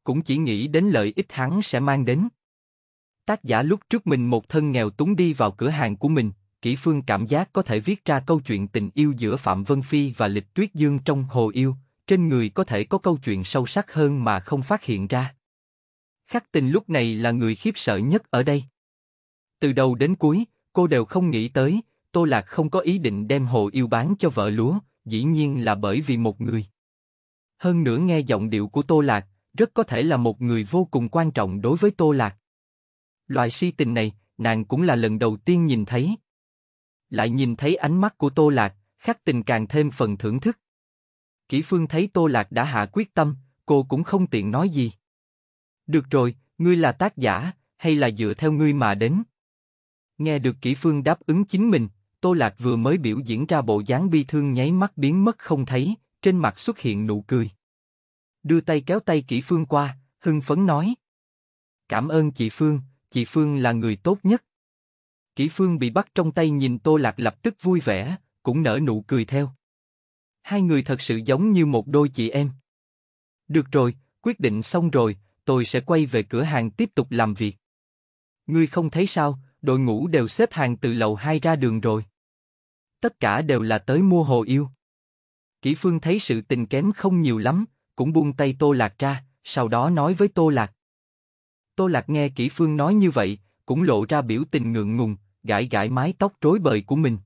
Cũng chỉ nghĩ đến lợi ích hắn sẽ mang đến. Tác giả lúc trước mình một thân nghèo túng đi vào cửa hàng của mình, kỹ Phương cảm giác có thể viết ra câu chuyện tình yêu giữa Phạm Vân Phi và Lịch Tuyết Dương trong Hồ Yêu, trên người có thể có câu chuyện sâu sắc hơn mà không phát hiện ra. Khắc tình lúc này là người khiếp sợ nhất ở đây. Từ đầu đến cuối, cô đều không nghĩ tới, Tô Lạc không có ý định đem hồ yêu bán cho vợ lúa, dĩ nhiên là bởi vì một người. Hơn nữa nghe giọng điệu của Tô Lạc, rất có thể là một người vô cùng quan trọng đối với Tô Lạc. Loại si tình này, nàng cũng là lần đầu tiên nhìn thấy. Lại nhìn thấy ánh mắt của Tô Lạc, khắc tình càng thêm phần thưởng thức. Kỷ Phương thấy Tô Lạc đã hạ quyết tâm, cô cũng không tiện nói gì. Được rồi, ngươi là tác giả, hay là dựa theo ngươi mà đến? Nghe được kỹ phương đáp ứng chính mình, Tô Lạc vừa mới biểu diễn ra bộ dáng bi thương nháy mắt biến mất không thấy, trên mặt xuất hiện nụ cười. Đưa tay kéo tay kỹ phương qua, hưng phấn nói. Cảm ơn chị Phương, chị Phương là người tốt nhất. Kỹ phương bị bắt trong tay nhìn Tô Lạc lập tức vui vẻ, cũng nở nụ cười theo. Hai người thật sự giống như một đôi chị em. Được rồi, quyết định xong rồi, tôi sẽ quay về cửa hàng tiếp tục làm việc. Ngươi không thấy sao, đội ngũ đều xếp hàng từ lầu 2 ra đường rồi. Tất cả đều là tới mua hồ yêu. Kỷ Phương thấy sự tình kém không nhiều lắm, cũng buông tay Tô Lạc ra, sau đó nói với Tô Lạc. Tô Lạc nghe Kỷ Phương nói như vậy, cũng lộ ra biểu tình ngượng ngùng, gãi gãi mái tóc rối bời của mình.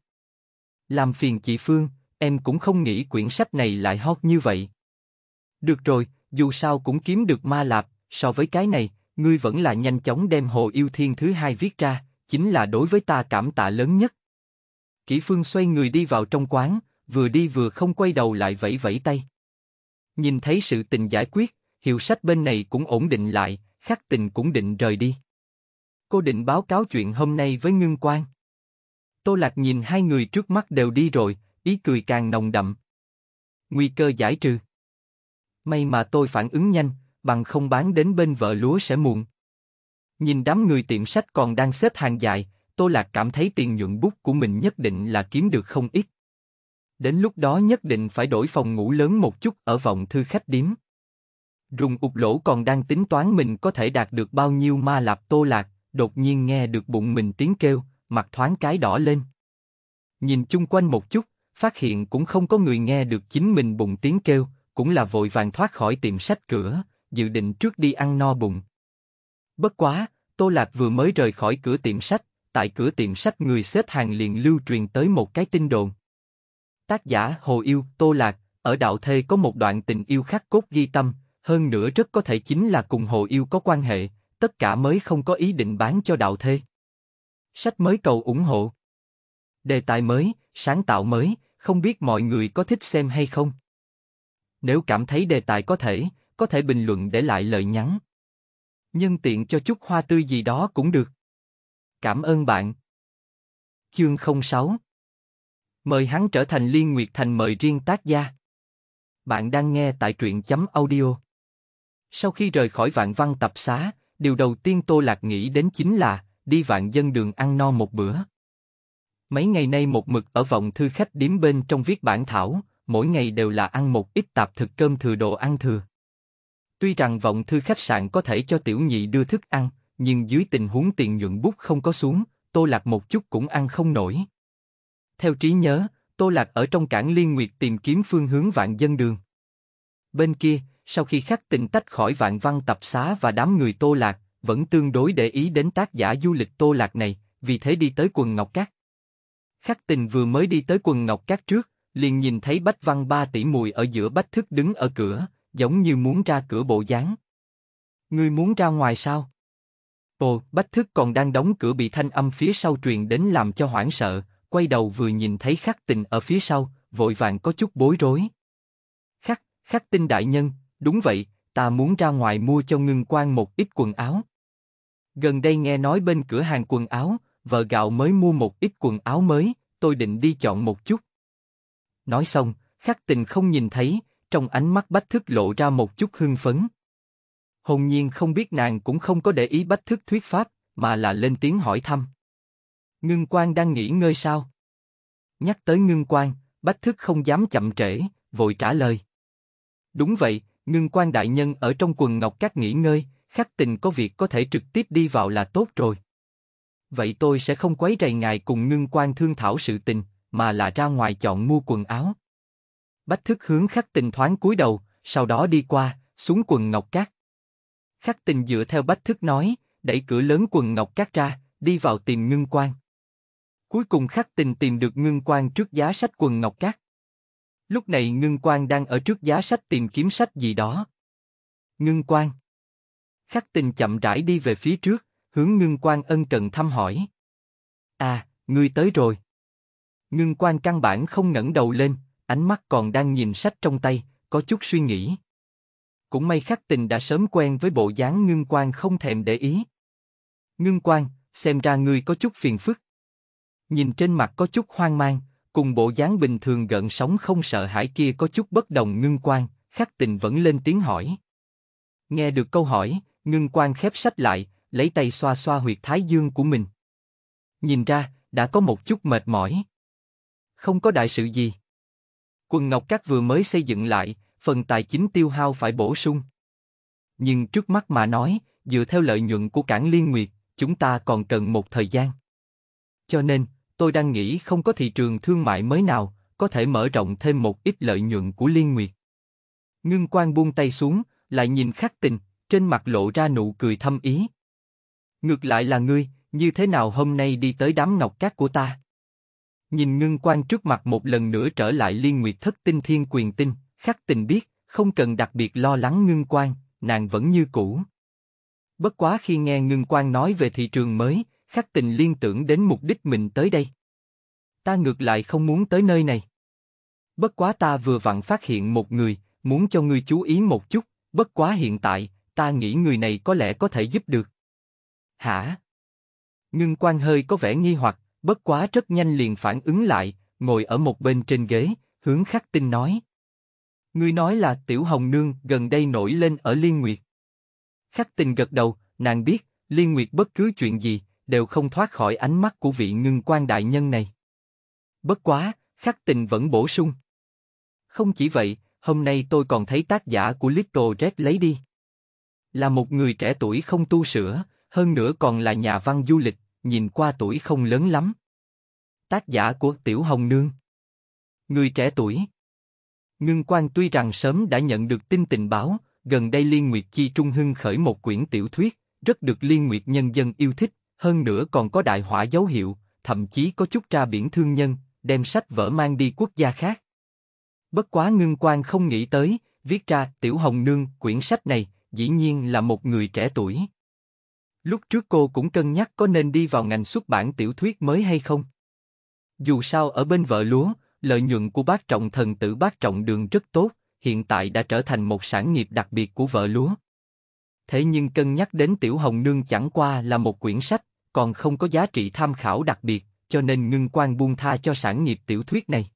Làm phiền chị Phương, em cũng không nghĩ quyển sách này lại hot như vậy. Được rồi, dù sao cũng kiếm được ma lạp, so với cái này, ngươi vẫn là nhanh chóng đem hồ yêu thiên thứ hai viết ra, chính là đối với ta cảm tạ lớn nhất. Kỷ Phương xoay người đi vào trong quán, vừa đi vừa không quay đầu lại vẫy vẫy tay. Nhìn thấy sự tình giải quyết, hiệu sách bên này cũng ổn định lại, khắc tình cũng định rời đi. Cô định báo cáo chuyện hôm nay với Ngưng Quan. Tô Lạc nhìn hai người trước mắt đều đi rồi, ý cười càng nồng đậm. Nguy cơ giải trừ. May mà tôi phản ứng nhanh, bằng không bán đến bên vợ lúa sẽ muộn. Nhìn đám người tiệm sách còn đang xếp hàng dài, Tô Lạc cảm thấy tiền nhuận bút của mình nhất định là kiếm được không ít. Đến lúc đó nhất định phải đổi phòng ngủ lớn một chút ở vòng thư khách điếm. Rùng ụt lỗ còn đang tính toán mình có thể đạt được bao nhiêu ma lạp Tô Lạc, đột nhiên nghe được bụng mình tiếng kêu, mặt thoáng cái đỏ lên. Nhìn chung quanh một chút, phát hiện cũng không có người nghe được chính mình bụng tiếng kêu, cũng là vội vàng thoát khỏi tiệm sách cửa, dự định trước đi ăn no bụng, Bất quá, Tô Lạc vừa mới rời khỏi cửa tiệm sách, tại cửa tiệm sách người xếp hàng liền lưu truyền tới một cái tin đồn. Tác giả Hồ Yêu, Tô Lạc, ở đạo thê có một đoạn tình yêu khắc cốt ghi tâm, hơn nữa rất có thể chính là cùng Hồ Yêu có quan hệ, tất cả mới không có ý định bán cho đạo thê. Sách mới cầu ủng hộ. Đề tài mới, sáng tạo mới, không biết mọi người có thích xem hay không. Nếu cảm thấy đề tài có thể, có thể bình luận để lại lời nhắn, nhân tiện cho chút hoa tươi gì đó cũng được. Cảm ơn bạn. Chương 06 Mời hắn trở thành Liên Nguyệt Thành mời riêng tác gia. Bạn đang nghe tại truyện chấm audio. Sau khi rời khỏi vạn văn tập xá, điều đầu tiên Tô Lạc nghĩ đến chính là đi vạn dân đường ăn no một bữa. Mấy ngày nay một mực ở vòng thư khách điếm bên trong viết bản thảo, mỗi ngày đều là ăn một ít tạp thực cơm thừa đồ ăn thừa. Tuy rằng vọng thư khách sạn có thể cho tiểu nhị đưa thức ăn, nhưng dưới tình huống tiền nhuận bút không có xuống, Tô Lạc một chút cũng ăn không nổi. Theo trí nhớ, Tô Lạc ở trong cảng Liên Nguyệt tìm kiếm phương hướng vạn dân đường. Bên kia, sau khi khắc tình tách khỏi vạn văn tập xá và đám người Tô Lạc, vẫn tương đối để ý đến tác giả du lịch Tô Lạc này, vì thế đi tới quần Ngọc Cát. Khắc tình vừa mới đi tới quần Ngọc Cát trước, liền nhìn thấy Bách Văn ba tỷ mùi ở giữa Bách Thức đứng ở cửa, giống như muốn ra cửa bộ dáng. Ngươi muốn ra ngoài sao? Ồ, Bách Thức còn đang đóng cửa bị thanh âm phía sau truyền đến làm cho hoảng sợ, quay đầu vừa nhìn thấy khắc tình ở phía sau, vội vàng có chút bối rối. Khắc, khắc tinh đại nhân, đúng vậy, ta muốn ra ngoài mua cho ngưng quan một ít quần áo. Gần đây nghe nói bên cửa hàng quần áo, vợ gạo mới mua một ít quần áo mới, tôi định đi chọn một chút. Nói xong, khắc tình không nhìn thấy, trong ánh mắt Bách Thức lộ ra một chút hưng phấn. Hồn nhiên không biết nàng cũng không có để ý Bách Thức thuyết pháp, mà là lên tiếng hỏi thăm. Ngưng quan đang nghỉ ngơi sao? Nhắc tới ngưng quan, Bách Thức không dám chậm trễ, vội trả lời. Đúng vậy, ngưng quan đại nhân ở trong quần ngọc các nghỉ ngơi, khắc tình có việc có thể trực tiếp đi vào là tốt rồi. Vậy tôi sẽ không quấy rầy ngài cùng ngưng quan thương thảo sự tình, mà là ra ngoài chọn mua quần áo. Bách thức hướng khắc tình thoáng cúi đầu, sau đó đi qua, xuống quần ngọc cát. Khắc tình dựa theo bách thức nói, đẩy cửa lớn quần ngọc cát ra, đi vào tìm ngưng quan. Cuối cùng khắc tình tìm được ngưng quan trước giá sách quần ngọc cát. Lúc này ngưng quan đang ở trước giá sách tìm kiếm sách gì đó. Ngưng quan. Khắc tình chậm rãi đi về phía trước, hướng ngưng quan ân cần thăm hỏi. À, ngươi tới rồi. Ngưng quan căn bản không ngẩng đầu lên, ánh mắt còn đang nhìn sách trong tay, có chút suy nghĩ. Cũng may khắc tình đã sớm quen với bộ dáng ngưng quan không thèm để ý. Ngưng quan, xem ra ngươi có chút phiền phức. Nhìn trên mặt có chút hoang mang, cùng bộ dáng bình thường gợn sóng không sợ hãi kia có chút bất đồng ngưng quan, khắc tình vẫn lên tiếng hỏi. Nghe được câu hỏi, ngưng quan khép sách lại, lấy tay xoa xoa huyệt thái dương của mình. Nhìn ra, đã có một chút mệt mỏi. Không có đại sự gì. Quần Ngọc Các vừa mới xây dựng lại, phần tài chính tiêu hao phải bổ sung. Nhưng trước mắt mà nói, dựa theo lợi nhuận của cảng Liên Nguyệt, chúng ta còn cần một thời gian. Cho nên, tôi đang nghĩ không có thị trường thương mại mới nào, có thể mở rộng thêm một ít lợi nhuận của Liên Nguyệt. Ngưng quan buông tay xuống, lại nhìn khắc tình, trên mặt lộ ra nụ cười thâm ý. Ngược lại là ngươi, như thế nào hôm nay đi tới đám ngọc cát của ta? Nhìn ngưng quan trước mặt một lần nữa trở lại liên nguyệt thất tinh thiên quyền tinh, khắc tình biết, không cần đặc biệt lo lắng ngưng quan, nàng vẫn như cũ. Bất quá khi nghe ngưng quan nói về thị trường mới, khắc tình liên tưởng đến mục đích mình tới đây. Ta ngược lại không muốn tới nơi này. Bất quá ta vừa vặn phát hiện một người, muốn cho ngươi chú ý một chút, bất quá hiện tại, ta nghĩ người này có lẽ có thể giúp được. Hả? Ngưng quan hơi có vẻ nghi hoặc, bất quá rất nhanh liền phản ứng lại, ngồi ở một bên trên ghế, hướng khắc tinh nói. Ngươi nói là Tiểu Hồng Nương gần đây nổi lên ở Liên Nguyệt. Khắc tinh gật đầu, nàng biết, Liên Nguyệt bất cứ chuyện gì, đều không thoát khỏi ánh mắt của vị ngưng quan đại nhân này. Bất quá, khắc tinh vẫn bổ sung. Không chỉ vậy, hôm nay tôi còn thấy tác giả của Little Red lấy đi. Là một người trẻ tuổi không tu sửa, hơn nữa còn là nhà văn du lịch, nhìn qua tuổi không lớn lắm. Tác giả của Tiểu Hồng Nương Người trẻ tuổi Ngưng quan tuy rằng sớm đã nhận được tin tình báo, gần đây Liên Nguyệt Chi Trung Hưng khởi một quyển tiểu thuyết, rất được Liên Nguyệt nhân dân yêu thích, hơn nữa còn có đại hỏa dấu hiệu, thậm chí có chút tra biển thương nhân, đem sách vở mang đi quốc gia khác. Bất quá ngưng quan không nghĩ tới, viết ra Tiểu Hồng Nương quyển sách này, dĩ nhiên là một người trẻ tuổi. Lúc trước cô cũng cân nhắc có nên đi vào ngành xuất bản tiểu thuyết mới hay không. Dù sao ở bên vợ lúa, lợi nhuận của bác trọng thần tử bác trọng đường rất tốt, hiện tại đã trở thành một sản nghiệp đặc biệt của vợ lúa. Thế nhưng cân nhắc đến Tiểu Hồng Nương chẳng qua là một quyển sách, còn không có giá trị tham khảo đặc biệt, cho nên ngưng quan buông tha cho sản nghiệp tiểu thuyết này.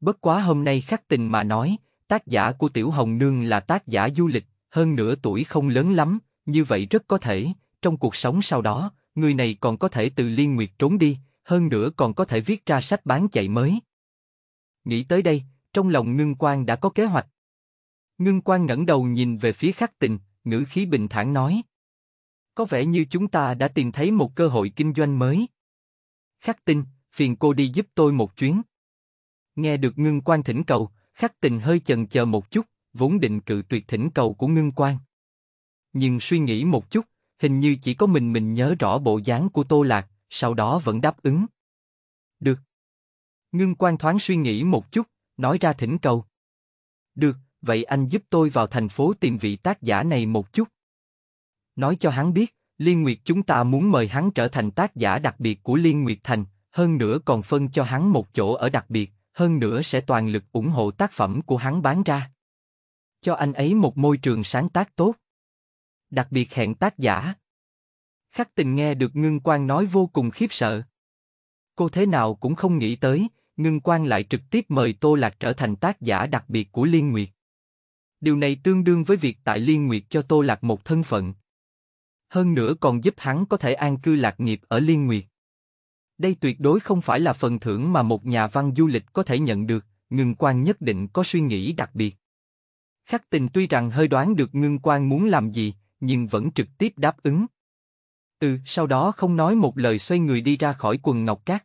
Bất quá hôm nay khắc tình mà nói, tác giả của Tiểu Hồng Nương là tác giả du lịch, hơn nửa tuổi không lớn lắm, như vậy rất có thể, trong cuộc sống sau đó, người này còn có thể từ liên nguyệt trốn đi, hơn nữa còn có thể viết ra sách bán chạy mới. Nghĩ tới đây, trong lòng Ngưng Quang đã có kế hoạch. Ngưng Quang ngẩng đầu nhìn về phía Khắc Tình, ngữ khí bình thản nói: "Có vẻ như chúng ta đã tìm thấy một cơ hội kinh doanh mới. Khắc Tình, phiền cô đi giúp tôi một chuyến." Nghe được Ngưng Quang thỉnh cầu, Khắc Tình hơi chần chờ một chút, vốn định cự tuyệt thỉnh cầu của Ngưng Quang. Nhưng suy nghĩ một chút, hình như chỉ có mình mình nhớ rõ bộ dáng của Tô Lạc, sau đó vẫn đáp ứng. Được. Ngưng quan thoáng suy nghĩ một chút, nói ra thỉnh cầu. Được, vậy anh giúp tôi vào thành phố tìm vị tác giả này một chút. Nói cho hắn biết, Liên Nguyệt chúng ta muốn mời hắn trở thành tác giả đặc biệt của Liên Nguyệt Thành, hơn nữa còn phân cho hắn một chỗ ở đặc biệt, hơn nữa sẽ toàn lực ủng hộ tác phẩm của hắn bán ra. Cho anh ấy một môi trường sáng tác tốt đặc biệt hẹn tác giả. Khắc tình nghe được ngưng quan nói vô cùng khiếp sợ. Cô thế nào cũng không nghĩ tới, ngưng quan lại trực tiếp mời Tô Lạc trở thành tác giả đặc biệt của Liên Nguyệt. Điều này tương đương với việc tại Liên Nguyệt cho Tô Lạc một thân phận. Hơn nữa còn giúp hắn có thể an cư lạc nghiệp ở Liên Nguyệt. Đây tuyệt đối không phải là phần thưởng mà một nhà văn du lịch có thể nhận được, ngưng quan nhất định có suy nghĩ đặc biệt. Khắc tình tuy rằng hơi đoán được ngưng quan muốn làm gì, nhưng vẫn trực tiếp đáp ứng. Ừ, sau đó không nói một lời xoay người đi ra khỏi quần ngọc cát.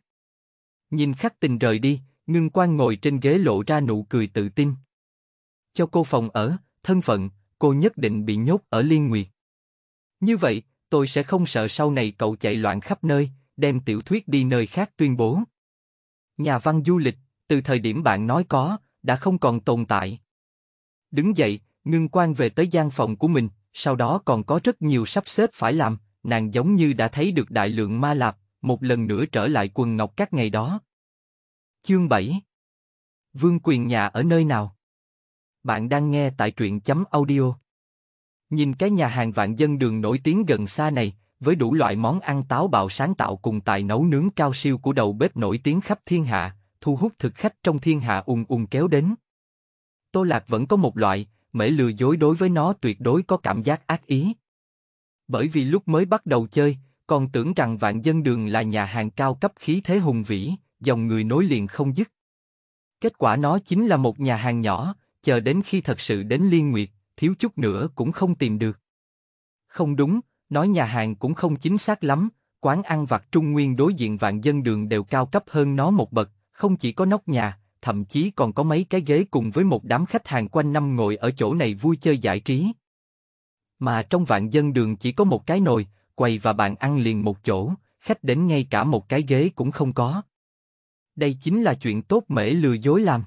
Nhìn khắc tình rời đi, ngưng quan ngồi trên ghế lộ ra nụ cười tự tin. Cho cô phòng ở, thân phận, cô nhất định bị nhốt ở liên nguyệt. Như vậy, tôi sẽ không sợ sau này cậu chạy loạn khắp nơi, đem tiểu thuyết đi nơi khác tuyên bố. Nhà văn du lịch, từ thời điểm bạn nói có, đã không còn tồn tại. Đứng dậy, ngưng quan về tới gian phòng của mình, sau đó còn có rất nhiều sắp xếp phải làm, nàng giống như đã thấy được đại lượng ma lạp, một lần nữa trở lại quần ngọc các ngày đó. Chương 7 Vương quyền nhà ở nơi nào? Bạn đang nghe tại truyện chấm audio. Nhìn cái nhà hàng vạn dân đường nổi tiếng gần xa này, với đủ loại món ăn táo bạo sáng tạo cùng tài nấu nướng cao siêu của đầu bếp nổi tiếng khắp thiên hạ, thu hút thực khách trong thiên hạ ùn ùn kéo đến. Tô Lạc vẫn có một loại, mễ lừa dối đối với nó tuyệt đối có cảm giác ác ý. Bởi vì lúc mới bắt đầu chơi, còn tưởng rằng vạn dân đường là nhà hàng cao cấp khí thế hùng vĩ, dòng người nối liền không dứt. Kết quả nó chính là một nhà hàng nhỏ, chờ đến khi thật sự đến liên nguyệt, thiếu chút nữa cũng không tìm được. Không đúng, nói nhà hàng cũng không chính xác lắm, quán ăn vặt trung nguyên đối diện vạn dân đường đều cao cấp hơn nó một bậc, không chỉ có nóc nhà, thậm chí còn có mấy cái ghế cùng với một đám khách hàng quanh năm ngồi ở chỗ này vui chơi giải trí. Mà trong vạn dân đường chỉ có một cái nồi, quầy và bàn ăn liền một chỗ, khách đến ngay cả một cái ghế cũng không có. Đây chính là chuyện tốt mễ lừa dối làm.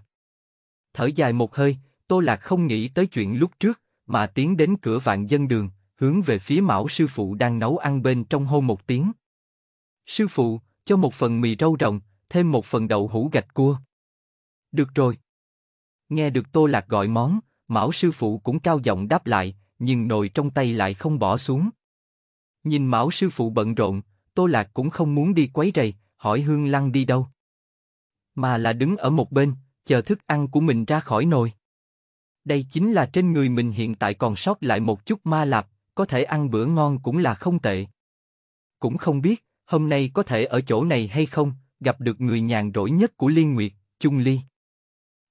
Thở dài một hơi, Tô Lạc không nghĩ tới chuyện lúc trước, mà tiến đến cửa vạn dân đường, hướng về phía Mão sư phụ đang nấu ăn bên trong hôn một tiếng. Sư phụ, cho một phần mì rau rồng, thêm một phần đậu hũ gạch cua. Được rồi. Nghe được Tô Lạc gọi món, Mão sư phụ cũng cao giọng đáp lại, nhưng nồi trong tay lại không bỏ xuống. Nhìn Mão sư phụ bận rộn, Tô Lạc cũng không muốn đi quấy rầy, hỏi Hương Lăng đi đâu. Mà là đứng ở một bên, chờ thức ăn của mình ra khỏi nồi. Đây chính là trên người mình hiện tại còn sót lại một chút ma lạp, có thể ăn bữa ngon cũng là không tệ. Cũng không biết, hôm nay có thể ở chỗ này hay không, gặp được người nhàn rỗi nhất của Liên Nguyệt, Chung Ly.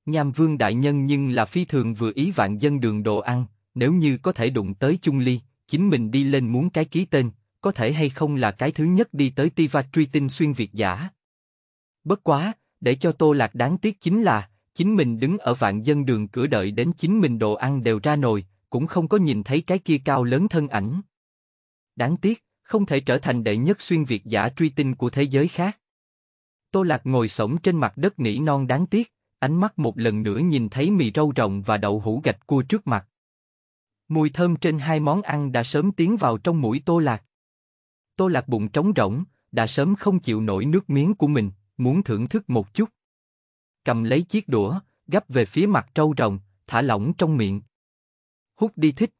Nham Vương đại nhân nhưng là phi thường vừa ý vạn dân đường đồ ăn, nếu như có thể đụng tới chung ly, chính mình đi lên muốn cái ký tên, có thể hay không là cái thứ nhất đi tới Tiva truy tinh xuyên Việt giả. Bất quá, để cho Tô Lạc đáng tiếc chính là, chính mình đứng ở vạn dân đường cửa đợi đến chính mình đồ ăn đều ra nồi, cũng không có nhìn thấy cái kia cao lớn thân ảnh. Đáng tiếc, không thể trở thành đệ nhất xuyên Việt giả truy tinh của thế giới khác. Tô Lạc ngồi sổng trên mặt đất nỉ non đáng tiếc, ánh mắt một lần nữa nhìn thấy mì rau rồng và đậu hũ gạch cua trước mặt. Mùi thơm trên hai món ăn đã sớm tiến vào trong mũi Tô Lạc. Tô Lạc bụng trống rỗng, đã sớm không chịu nổi nước miếng của mình, muốn thưởng thức một chút. Cầm lấy chiếc đũa, gấp về phía mặt trâu rồng, thả lỏng trong miệng. Hút đi thích.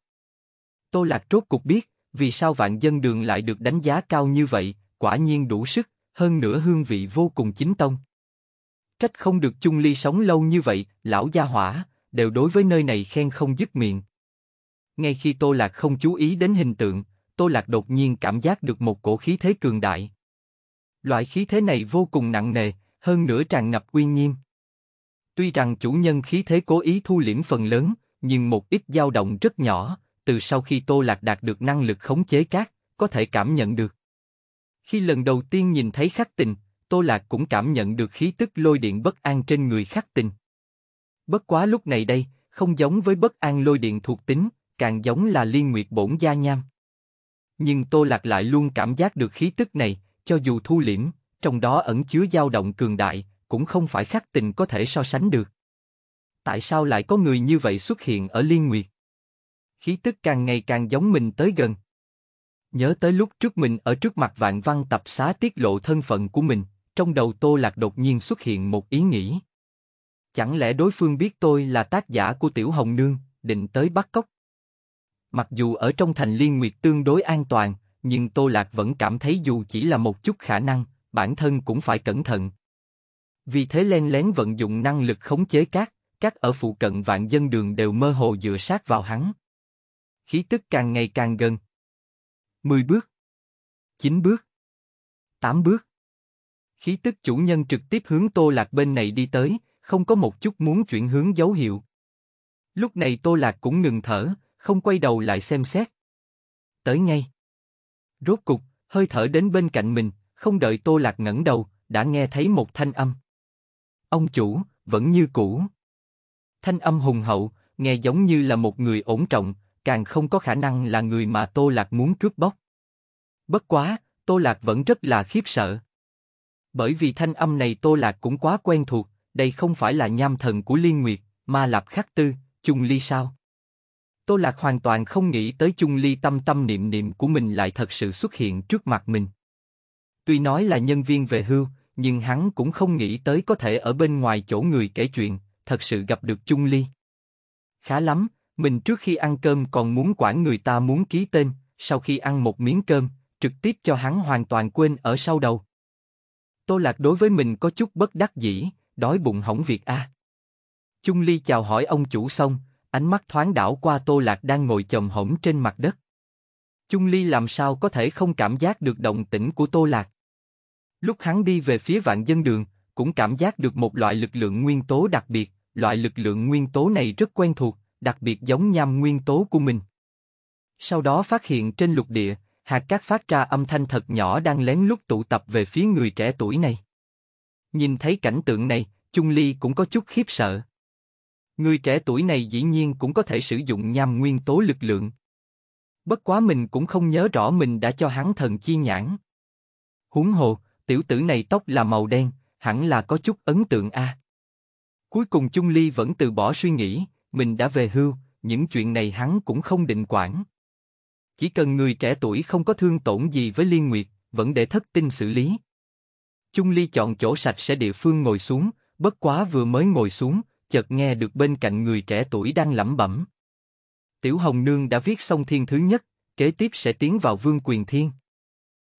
Tô Lạc rốt cục biết, vì sao vạn dân đường lại được đánh giá cao như vậy, quả nhiên đủ sức, hơn nữa hương vị vô cùng chính tông. Trách không được chung ly sống lâu như vậy, lão gia hỏa, đều đối với nơi này khen không dứt miệng. Ngay khi Tô Lạc không chú ý đến hình tượng, Tô Lạc đột nhiên cảm giác được một cổ khí thế cường đại. Loại khí thế này vô cùng nặng nề, hơn nữa tràn ngập uy nghiêm. Tuy rằng chủ nhân khí thế cố ý thu liễm phần lớn, nhưng một ít dao động rất nhỏ, từ sau khi Tô Lạc đạt được năng lực khống chế cát, có thể cảm nhận được. Khi lần đầu tiên nhìn thấy khắc tình, Tô Lạc cũng cảm nhận được khí tức lôi điện bất an trên người khắc tình. Bất quá lúc này đây, không giống với bất an lôi điện thuộc tính, càng giống là liên nguyệt bổn gia nham. Nhưng Tô Lạc lại luôn cảm giác được khí tức này, cho dù thu liễm, trong đó ẩn chứa dao động cường đại, cũng không phải khắc tình có thể so sánh được. Tại sao lại có người như vậy xuất hiện ở liên nguyệt? Khí tức càng ngày càng giống mình tới gần nhớ tới lúc trước mình ở trước mặt vạn văn tập xá tiết lộ thân phận của mình, trong đầu Tô Lạc đột nhiên xuất hiện một ý nghĩ. Chẳng lẽ đối phương biết tôi là tác giả của Tiểu Hồng Nương, định tới bắt cóc? Mặc dù ở trong thành liên nguyệt tương đối an toàn, nhưng Tô Lạc vẫn cảm thấy dù chỉ là một chút khả năng, bản thân cũng phải cẩn thận. Vì thế len lén vận dụng năng lực khống chế các, các ở phụ cận vạn dân đường đều mơ hồ dựa sát vào hắn. Khí tức càng ngày càng gần. 10 bước. 9 bước. 8 bước. Khí tức chủ nhân trực tiếp hướng Tô Lạc bên này đi tới, không có một chút muốn chuyển hướng dấu hiệu. Lúc này Tô Lạc cũng ngừng thở, không quay đầu lại xem xét. Tới ngay. Rốt cục, hơi thở đến bên cạnh mình, không đợi Tô Lạc ngẩng đầu, đã nghe thấy một thanh âm. Ông chủ, vẫn như cũ. Thanh âm hùng hậu, nghe giống như là một người ổn trọng, càng không có khả năng là người mà Tô Lạc muốn cướp bóc. Bất quá, Tô Lạc vẫn rất là khiếp sợ. Bởi vì thanh âm này Tô Lạc cũng quá quen thuộc, đây không phải là nham thần của Liên Nguyệt, mà Lạp Khắc Tư, Chung Ly sao? Tô Lạc hoàn toàn không nghĩ tới Chung Ly tâm tâm niệm niệm của mình lại thật sự xuất hiện trước mặt mình. Tuy nói là nhân viên về hưu, nhưng hắn cũng không nghĩ tới có thể ở bên ngoài chỗ người kể chuyện, thật sự gặp được Chung Ly. Khá lắm, mình trước khi ăn cơm còn muốn quản người ta muốn ký tên, sau khi ăn một miếng cơm, trực tiếp cho hắn hoàn toàn quên ở sau đầu. Tô Lạc đối với mình có chút bất đắc dĩ, đói bụng hỏng việc a. À. Chung Ly chào hỏi ông chủ xong, ánh mắt thoáng đảo qua Tô Lạc đang ngồi chồm hổm trên mặt đất. Chung Ly làm sao có thể không cảm giác được động tĩnh của Tô Lạc. Lúc hắn đi về phía vạn dân đường, cũng cảm giác được một loại lực lượng nguyên tố đặc biệt, loại lực lượng nguyên tố này rất quen thuộc, đặc biệt giống nham nguyên tố của mình. Sau đó phát hiện trên lục địa, hạt cát phát ra âm thanh thật nhỏ đang lén lút tụ tập về phía người trẻ tuổi này. Nhìn thấy cảnh tượng này, Chung Ly cũng có chút khiếp sợ. Người trẻ tuổi này dĩ nhiên cũng có thể sử dụng nham nguyên tố lực lượng. Bất quá mình cũng không nhớ rõ mình đã cho hắn thần chi nhãn. Huống hồ, tiểu tử này tóc là màu đen, hẳn là có chút ấn tượng a. À. Cuối cùng Chung Ly vẫn từ bỏ suy nghĩ, mình đã về hưu, những chuyện này hắn cũng không định quản. Chỉ cần người trẻ tuổi không có thương tổn gì với Liên Nguyệt, vẫn để thất tinh xử lý. Chung Ly chọn chỗ sạch sẽ địa phương ngồi xuống, bất quá vừa mới ngồi xuống, chợt nghe được bên cạnh người trẻ tuổi đang lẩm bẩm. Tiểu Hồng Nương đã viết xong thiên thứ nhất, kế tiếp sẽ tiến vào vương quyền thiên.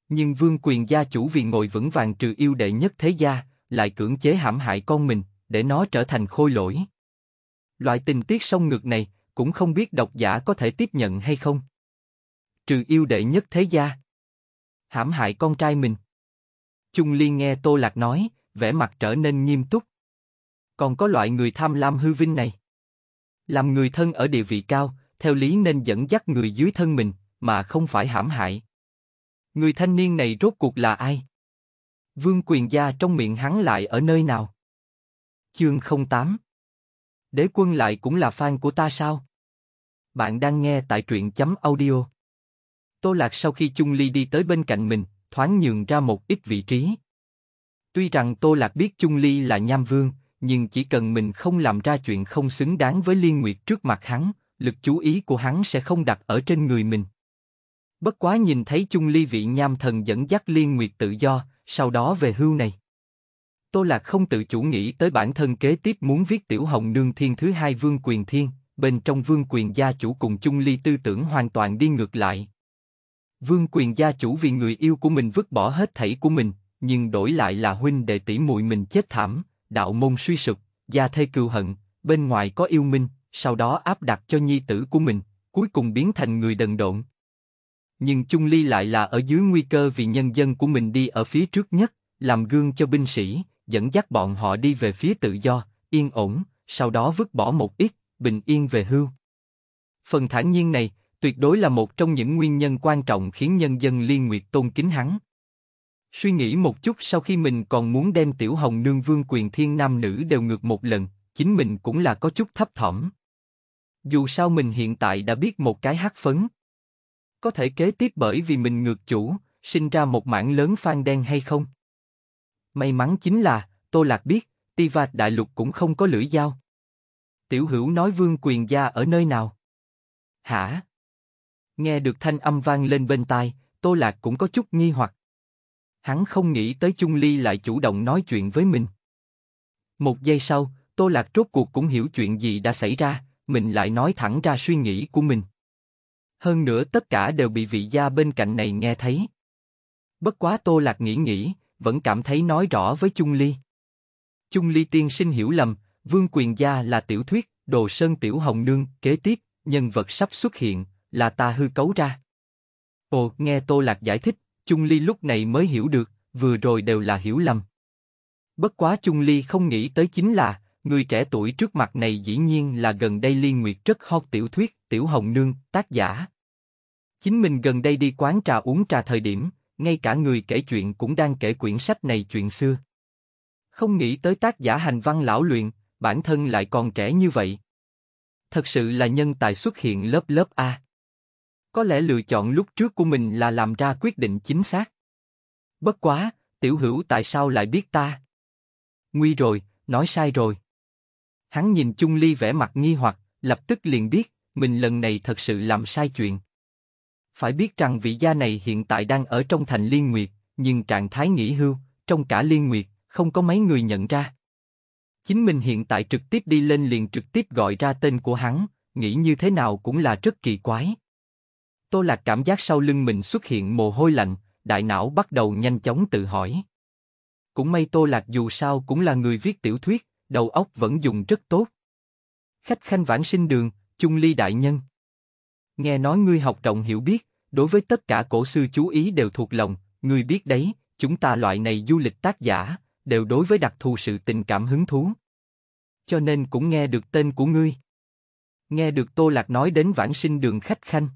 Nhưng vương quyền gia chủ vì ngồi vững vàng trừ yêu đệ nhất thế gia, lại cưỡng chế hãm hại con mình, để nó trở thành khôi lỗi. Loại tình tiết song ngược này, cũng không biết độc giả có thể tiếp nhận hay không trừ yêu đệ nhất thế gia. Hãm hại con trai mình. Chung Liên nghe Tô Lạc nói, vẻ mặt trở nên nghiêm túc. Còn có loại người tham lam hư vinh này. Làm người thân ở địa vị cao, theo lý nên dẫn dắt người dưới thân mình, mà không phải hãm hại. Người thanh niên này rốt cuộc là ai? Vương quyền gia trong miệng hắn lại ở nơi nào? Chương 08 Đế quân lại cũng là fan của ta sao? Bạn đang nghe tại truyện chấm audio Tô Lạc sau khi chung ly đi tới bên cạnh mình, thoáng nhường ra một ít vị trí. Tuy rằng Tô Lạc biết chung ly là nham vương, nhưng chỉ cần mình không làm ra chuyện không xứng đáng với liên nguyệt trước mặt hắn, lực chú ý của hắn sẽ không đặt ở trên người mình. Bất quá nhìn thấy chung ly vị nham thần dẫn dắt liên nguyệt tự do, sau đó về hưu này. Tô Lạc không tự chủ nghĩ tới bản thân kế tiếp muốn viết Tiểu Hồng Nương Thiên thứ hai Vương Quyền Thiên, bên trong Vương Quyền gia chủ cùng chung ly tư tưởng hoàn toàn đi ngược lại, Vương quyền gia chủ vì người yêu của mình vứt bỏ hết thảy của mình, nhưng đổi lại là huynh đệ tỷ muội mình chết thảm, đạo môn suy sụp, gia thê cừu hận, bên ngoài có yêu minh, sau đó áp đặt cho nhi tử của mình, cuối cùng biến thành người đần độn. Nhưng Chung Ly lại là ở dưới nguy cơ vì nhân dân của mình đi ở phía trước nhất, làm gương cho binh sĩ, dẫn dắt bọn họ đi về phía tự do, yên ổn, sau đó vứt bỏ một ít, bình yên về hưu. Phần thản nhiên này, tuyệt đối là một trong những nguyên nhân quan trọng khiến nhân dân liên nguyệt tôn kính hắn. Suy nghĩ một chút sau khi mình còn muốn đem tiểu hồng nương vương quyền thiên nam nữ đều ngược một lần, chính mình cũng là có chút thấp thỏm. Dù sao mình hiện tại đã biết một cái hát phấn. Có thể kế tiếp bởi vì mình ngược chủ, sinh ra một mảng lớn phan đen hay không? May mắn chính là, Tô Lạc biết, vạt đại lục cũng không có lưỡi dao. Tiểu hữu nói vương quyền gia ở nơi nào? Hả? Nghe được thanh âm vang lên bên tai, Tô Lạc cũng có chút nghi hoặc. Hắn không nghĩ tới Chung Ly lại chủ động nói chuyện với mình. Một giây sau, Tô Lạc rốt cuộc cũng hiểu chuyện gì đã xảy ra, mình lại nói thẳng ra suy nghĩ của mình. Hơn nữa tất cả đều bị vị gia bên cạnh này nghe thấy. Bất quá Tô Lạc nghĩ nghĩ, vẫn cảm thấy nói rõ với Chung Ly. Chung Ly tiên sinh hiểu lầm, Vương Quyền Gia là tiểu thuyết, Đồ Sơn Tiểu Hồng Nương, kế tiếp, nhân vật sắp xuất hiện, là ta hư cấu ra. Ồ, nghe Tô Lạc giải thích, Chung Ly lúc này mới hiểu được, vừa rồi đều là hiểu lầm. Bất quá Chung Ly không nghĩ tới chính là, người trẻ tuổi trước mặt này dĩ nhiên là gần đây liên Nguyệt rất hot tiểu thuyết, Tiểu Hồng Nương, tác giả. Chính mình gần đây đi quán trà uống trà thời điểm, ngay cả người kể chuyện cũng đang kể quyển sách này chuyện xưa. Không nghĩ tới tác giả hành văn lão luyện, bản thân lại còn trẻ như vậy. Thật sự là nhân tài xuất hiện lớp lớp A có lẽ lựa chọn lúc trước của mình là làm ra quyết định chính xác. Bất quá, tiểu hữu tại sao lại biết ta? Nguy rồi, nói sai rồi. Hắn nhìn Chung Ly vẻ mặt nghi hoặc, lập tức liền biết, mình lần này thật sự làm sai chuyện. Phải biết rằng vị gia này hiện tại đang ở trong thành Liên Nguyệt, nhưng trạng thái nghỉ hưu, trong cả Liên Nguyệt, không có mấy người nhận ra. Chính mình hiện tại trực tiếp đi lên liền trực tiếp gọi ra tên của hắn, nghĩ như thế nào cũng là rất kỳ quái. Tô Lạc cảm giác sau lưng mình xuất hiện mồ hôi lạnh, đại não bắt đầu nhanh chóng tự hỏi. Cũng may Tô Lạc dù sao cũng là người viết tiểu thuyết, đầu óc vẫn dùng rất tốt. Khách khanh vãng sinh đường, chung ly đại nhân. Nghe nói ngươi học trọng hiểu biết, đối với tất cả cổ sư chú ý đều thuộc lòng, ngươi biết đấy, chúng ta loại này du lịch tác giả, đều đối với đặc thù sự tình cảm hứng thú. Cho nên cũng nghe được tên của ngươi. Nghe được Tô Lạc nói đến vãng sinh đường khách khanh.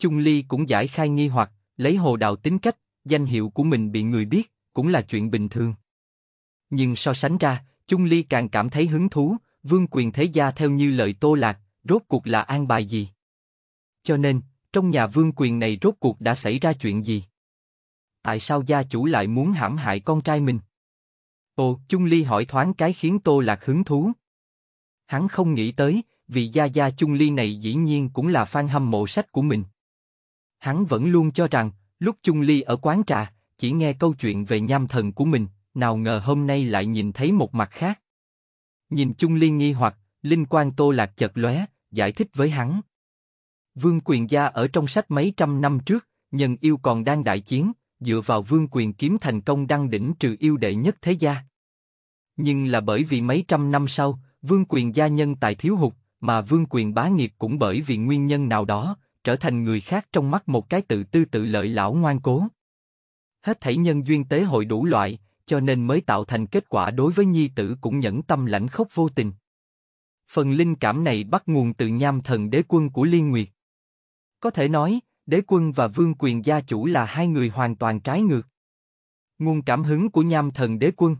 Chung Ly cũng giải khai nghi hoặc, lấy hồ đào tính cách, danh hiệu của mình bị người biết, cũng là chuyện bình thường. Nhưng so sánh ra, Chung Ly càng cảm thấy hứng thú, vương quyền thế gia theo như lời Tô Lạc, rốt cuộc là an bài gì? Cho nên, trong nhà vương quyền này rốt cuộc đã xảy ra chuyện gì? Tại sao gia chủ lại muốn hãm hại con trai mình? Ồ, Chung Ly hỏi thoáng cái khiến Tô Lạc hứng thú. Hắn không nghĩ tới, vì gia gia Chung Ly này dĩ nhiên cũng là fan hâm mộ sách của mình. Hắn vẫn luôn cho rằng, lúc chung ly ở quán trà, chỉ nghe câu chuyện về nham thần của mình, nào ngờ hôm nay lại nhìn thấy một mặt khác. Nhìn chung ly nghi hoặc, linh quan tô lạc chợt lóe, giải thích với hắn. Vương quyền gia ở trong sách mấy trăm năm trước, nhân yêu còn đang đại chiến, dựa vào vương quyền kiếm thành công đăng đỉnh trừ yêu đệ nhất thế gia. Nhưng là bởi vì mấy trăm năm sau, vương quyền gia nhân tài thiếu hụt, mà vương quyền bá nghiệp cũng bởi vì nguyên nhân nào đó, trở thành người khác trong mắt một cái tự tư tự lợi lão ngoan cố. Hết thảy nhân duyên tế hội đủ loại, cho nên mới tạo thành kết quả đối với nhi tử cũng nhẫn tâm lãnh khốc vô tình. Phần linh cảm này bắt nguồn từ nham thần đế quân của Liên Nguyệt. Có thể nói, đế quân và vương quyền gia chủ là hai người hoàn toàn trái ngược. Nguồn cảm hứng của nham thần đế quân.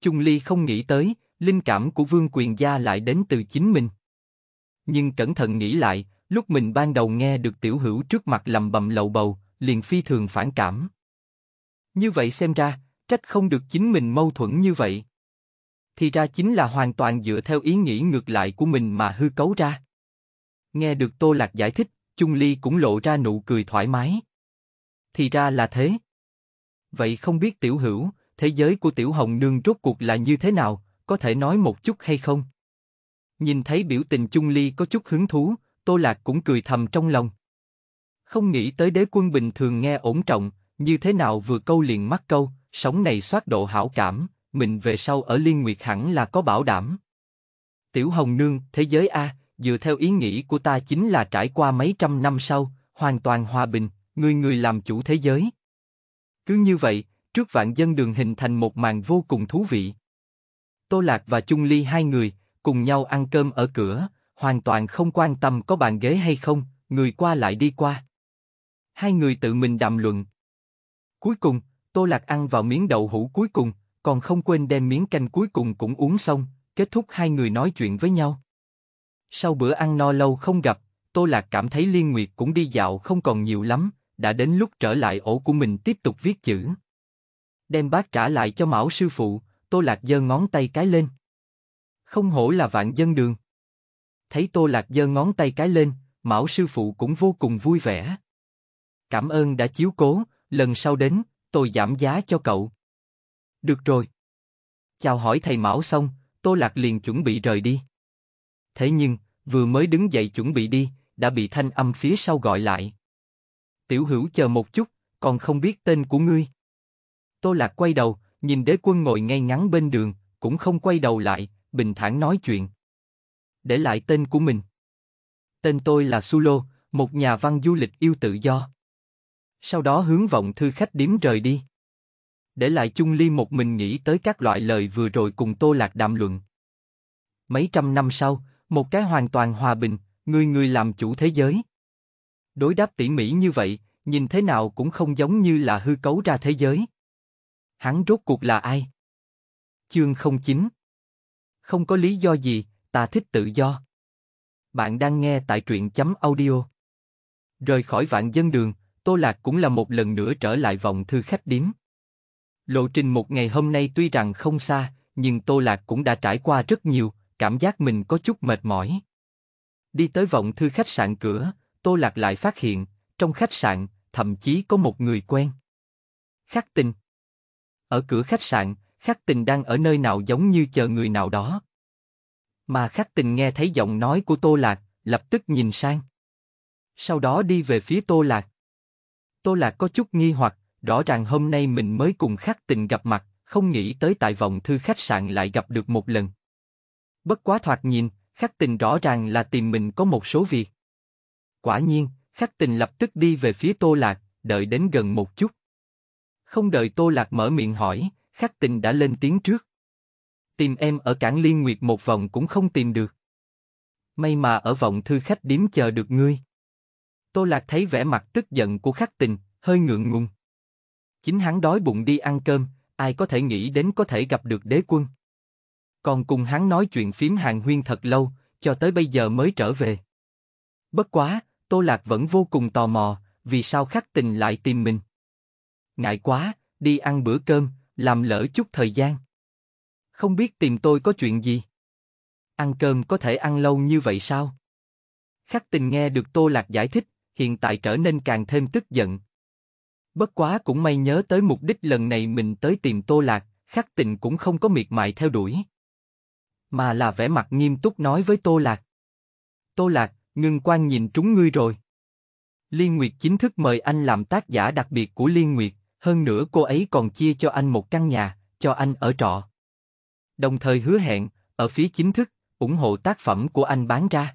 trung Ly không nghĩ tới, linh cảm của vương quyền gia lại đến từ chính mình. Nhưng cẩn thận nghĩ lại, Lúc mình ban đầu nghe được tiểu hữu trước mặt lầm bầm lậu bầu, liền phi thường phản cảm. Như vậy xem ra, trách không được chính mình mâu thuẫn như vậy. Thì ra chính là hoàn toàn dựa theo ý nghĩ ngược lại của mình mà hư cấu ra. Nghe được Tô Lạc giải thích, Chung Ly cũng lộ ra nụ cười thoải mái. Thì ra là thế. Vậy không biết tiểu hữu, thế giới của tiểu hồng nương rốt cuộc là như thế nào, có thể nói một chút hay không? Nhìn thấy biểu tình Chung Ly có chút hứng thú, Tô Lạc cũng cười thầm trong lòng. Không nghĩ tới đế quân bình thường nghe ổn trọng, như thế nào vừa câu liền mắc câu, sống này xoát độ hảo cảm, mình về sau ở Liên Nguyệt hẳn là có bảo đảm. Tiểu Hồng Nương, thế giới A, dựa theo ý nghĩ của ta chính là trải qua mấy trăm năm sau, hoàn toàn hòa bình, người người làm chủ thế giới. Cứ như vậy, trước vạn dân đường hình thành một màn vô cùng thú vị. Tô Lạc và Chung Ly hai người, cùng nhau ăn cơm ở cửa, hoàn toàn không quan tâm có bàn ghế hay không, người qua lại đi qua. Hai người tự mình đàm luận. Cuối cùng, Tô Lạc ăn vào miếng đậu hũ cuối cùng, còn không quên đem miếng canh cuối cùng cũng uống xong, kết thúc hai người nói chuyện với nhau. Sau bữa ăn no lâu không gặp, Tô Lạc cảm thấy Liên Nguyệt cũng đi dạo không còn nhiều lắm, đã đến lúc trở lại ổ của mình tiếp tục viết chữ. Đem bác trả lại cho Mão sư phụ, Tô Lạc giơ ngón tay cái lên. Không hổ là vạn dân đường. Thấy Tô Lạc giơ ngón tay cái lên, Mão sư phụ cũng vô cùng vui vẻ. Cảm ơn đã chiếu cố, lần sau đến, tôi giảm giá cho cậu. Được rồi. Chào hỏi thầy Mão xong, Tô Lạc liền chuẩn bị rời đi. Thế nhưng, vừa mới đứng dậy chuẩn bị đi, đã bị thanh âm phía sau gọi lại. Tiểu hữu chờ một chút, còn không biết tên của ngươi. Tô Lạc quay đầu, nhìn đế quân ngồi ngay ngắn bên đường, cũng không quay đầu lại, bình thản nói chuyện để lại tên của mình. Tên tôi là Sulo, một nhà văn du lịch yêu tự do. Sau đó hướng vọng thư khách điếm rời đi. Để lại Chung Ly một mình nghĩ tới các loại lời vừa rồi cùng Tô Lạc đàm luận. Mấy trăm năm sau, một cái hoàn toàn hòa bình, người người làm chủ thế giới. Đối đáp tỉ mỉ như vậy, nhìn thế nào cũng không giống như là hư cấu ra thế giới. Hắn rốt cuộc là ai? Chương 09 Không có lý do gì, ta thích tự do. Bạn đang nghe tại truyện chấm audio. Rời khỏi vạn dân đường, Tô Lạc cũng là một lần nữa trở lại vòng thư khách điếm. Lộ trình một ngày hôm nay tuy rằng không xa, nhưng Tô Lạc cũng đã trải qua rất nhiều, cảm giác mình có chút mệt mỏi. Đi tới vọng thư khách sạn cửa, Tô Lạc lại phát hiện, trong khách sạn, thậm chí có một người quen. Khắc tình. Ở cửa khách sạn, Khắc tình đang ở nơi nào giống như chờ người nào đó. Mà khắc tình nghe thấy giọng nói của Tô Lạc, lập tức nhìn sang. Sau đó đi về phía Tô Lạc. Tô Lạc có chút nghi hoặc, rõ ràng hôm nay mình mới cùng khắc tình gặp mặt, không nghĩ tới tại vòng thư khách sạn lại gặp được một lần. Bất quá thoạt nhìn, khắc tình rõ ràng là tìm mình có một số việc. Quả nhiên, khắc tình lập tức đi về phía Tô Lạc, đợi đến gần một chút. Không đợi Tô Lạc mở miệng hỏi, khắc tình đã lên tiếng trước. Tìm em ở cảng Liên Nguyệt một vòng cũng không tìm được. May mà ở vòng thư khách điếm chờ được ngươi. Tô Lạc thấy vẻ mặt tức giận của khắc tình, hơi ngượng ngùng. Chính hắn đói bụng đi ăn cơm, ai có thể nghĩ đến có thể gặp được đế quân. Còn cùng hắn nói chuyện phím hàng huyên thật lâu, cho tới bây giờ mới trở về. Bất quá, Tô Lạc vẫn vô cùng tò mò, vì sao khắc tình lại tìm mình. Ngại quá, đi ăn bữa cơm, làm lỡ chút thời gian. Không biết tìm tôi có chuyện gì? Ăn cơm có thể ăn lâu như vậy sao? Khắc tình nghe được Tô Lạc giải thích, hiện tại trở nên càng thêm tức giận. Bất quá cũng may nhớ tới mục đích lần này mình tới tìm Tô Lạc, khắc tình cũng không có miệt mài theo đuổi. Mà là vẻ mặt nghiêm túc nói với Tô Lạc. Tô Lạc, ngưng quan nhìn trúng ngươi rồi. Liên Nguyệt chính thức mời anh làm tác giả đặc biệt của Liên Nguyệt, hơn nữa cô ấy còn chia cho anh một căn nhà, cho anh ở trọ đồng thời hứa hẹn, ở phía chính thức, ủng hộ tác phẩm của anh bán ra.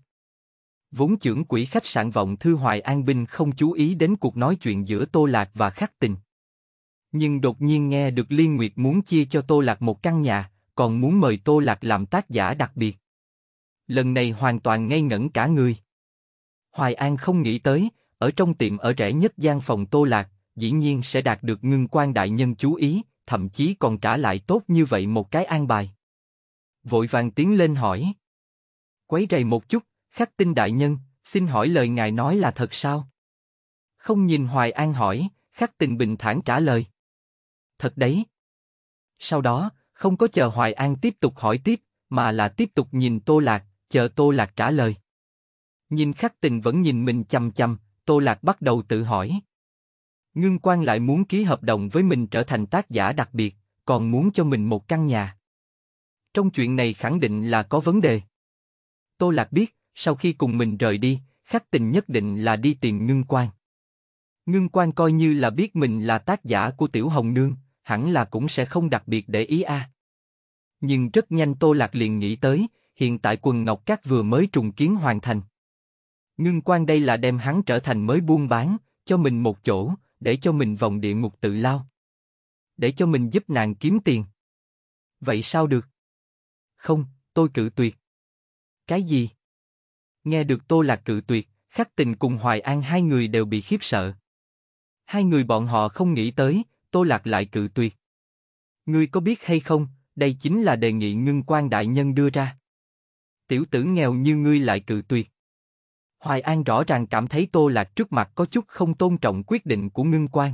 Vốn trưởng quỹ khách sạn vọng thư Hoài An Binh không chú ý đến cuộc nói chuyện giữa Tô Lạc và Khắc Tình. Nhưng đột nhiên nghe được Liên Nguyệt muốn chia cho Tô Lạc một căn nhà, còn muốn mời Tô Lạc làm tác giả đặc biệt. Lần này hoàn toàn ngây ngẩn cả người. Hoài An không nghĩ tới, ở trong tiệm ở rẻ nhất gian phòng Tô Lạc, dĩ nhiên sẽ đạt được ngưng quan đại nhân chú ý, thậm chí còn trả lại tốt như vậy một cái an bài. Vội vàng tiến lên hỏi. Quấy rầy một chút, khắc tinh đại nhân, xin hỏi lời ngài nói là thật sao? Không nhìn Hoài An hỏi, khắc tình bình thản trả lời. Thật đấy. Sau đó, không có chờ Hoài An tiếp tục hỏi tiếp, mà là tiếp tục nhìn Tô Lạc, chờ Tô Lạc trả lời. Nhìn khắc tình vẫn nhìn mình chăm chăm, Tô Lạc bắt đầu tự hỏi. Ngưng Quang lại muốn ký hợp đồng với mình trở thành tác giả đặc biệt, còn muốn cho mình một căn nhà. Trong chuyện này khẳng định là có vấn đề. Tô Lạc biết, sau khi cùng mình rời đi, khắc tình nhất định là đi tìm ngưng Quang. Ngưng Quang coi như là biết mình là tác giả của Tiểu Hồng Nương, hẳn là cũng sẽ không đặc biệt để ý a. Nhưng rất nhanh Tô Lạc liền nghĩ tới, hiện tại quần Ngọc Cát vừa mới trùng kiến hoàn thành. Ngưng Quang đây là đem hắn trở thành mới buôn bán, cho mình một chỗ, để cho mình vòng địa ngục tự lao. Để cho mình giúp nàng kiếm tiền. Vậy sao được? Không, tôi cự tuyệt. Cái gì? Nghe được tôi lạc cự tuyệt, khắc tình cùng Hoài An hai người đều bị khiếp sợ. Hai người bọn họ không nghĩ tới, tôi lạc lại cự tuyệt. Ngươi có biết hay không, đây chính là đề nghị ngưng quan đại nhân đưa ra. Tiểu tử nghèo như ngươi lại cự tuyệt. Hoài An rõ ràng cảm thấy Tô Lạc trước mặt có chút không tôn trọng quyết định của Ngưng Quan.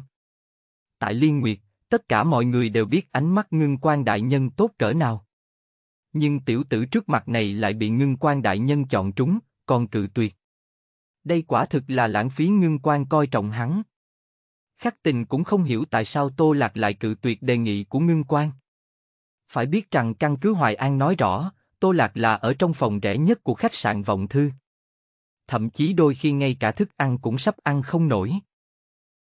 Tại Liên Nguyệt, tất cả mọi người đều biết ánh mắt Ngưng Quan đại nhân tốt cỡ nào. Nhưng tiểu tử trước mặt này lại bị Ngưng Quan đại nhân chọn trúng, còn cự tuyệt. Đây quả thực là lãng phí Ngưng Quan coi trọng hắn. Khắc Tình cũng không hiểu tại sao Tô Lạc lại cự tuyệt đề nghị của Ngưng Quan. Phải biết rằng căn cứ Hoài An nói rõ, Tô Lạc là ở trong phòng rẻ nhất của khách sạn Vọng Thư thậm chí đôi khi ngay cả thức ăn cũng sắp ăn không nổi.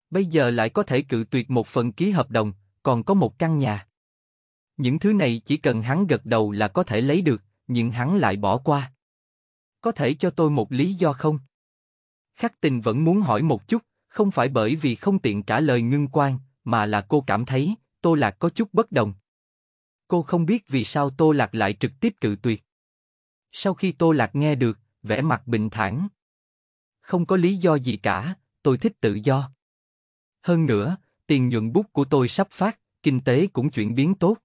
Bây giờ lại có thể cự tuyệt một phần ký hợp đồng, còn có một căn nhà. Những thứ này chỉ cần hắn gật đầu là có thể lấy được, nhưng hắn lại bỏ qua. Có thể cho tôi một lý do không? Khắc tình vẫn muốn hỏi một chút, không phải bởi vì không tiện trả lời ngưng quan, mà là cô cảm thấy Tô Lạc có chút bất đồng. Cô không biết vì sao Tô Lạc lại trực tiếp cự tuyệt. Sau khi Tô Lạc nghe được, vẻ mặt bình thản không có lý do gì cả, tôi thích tự do. Hơn nữa, tiền nhuận bút của tôi sắp phát, kinh tế cũng chuyển biến tốt.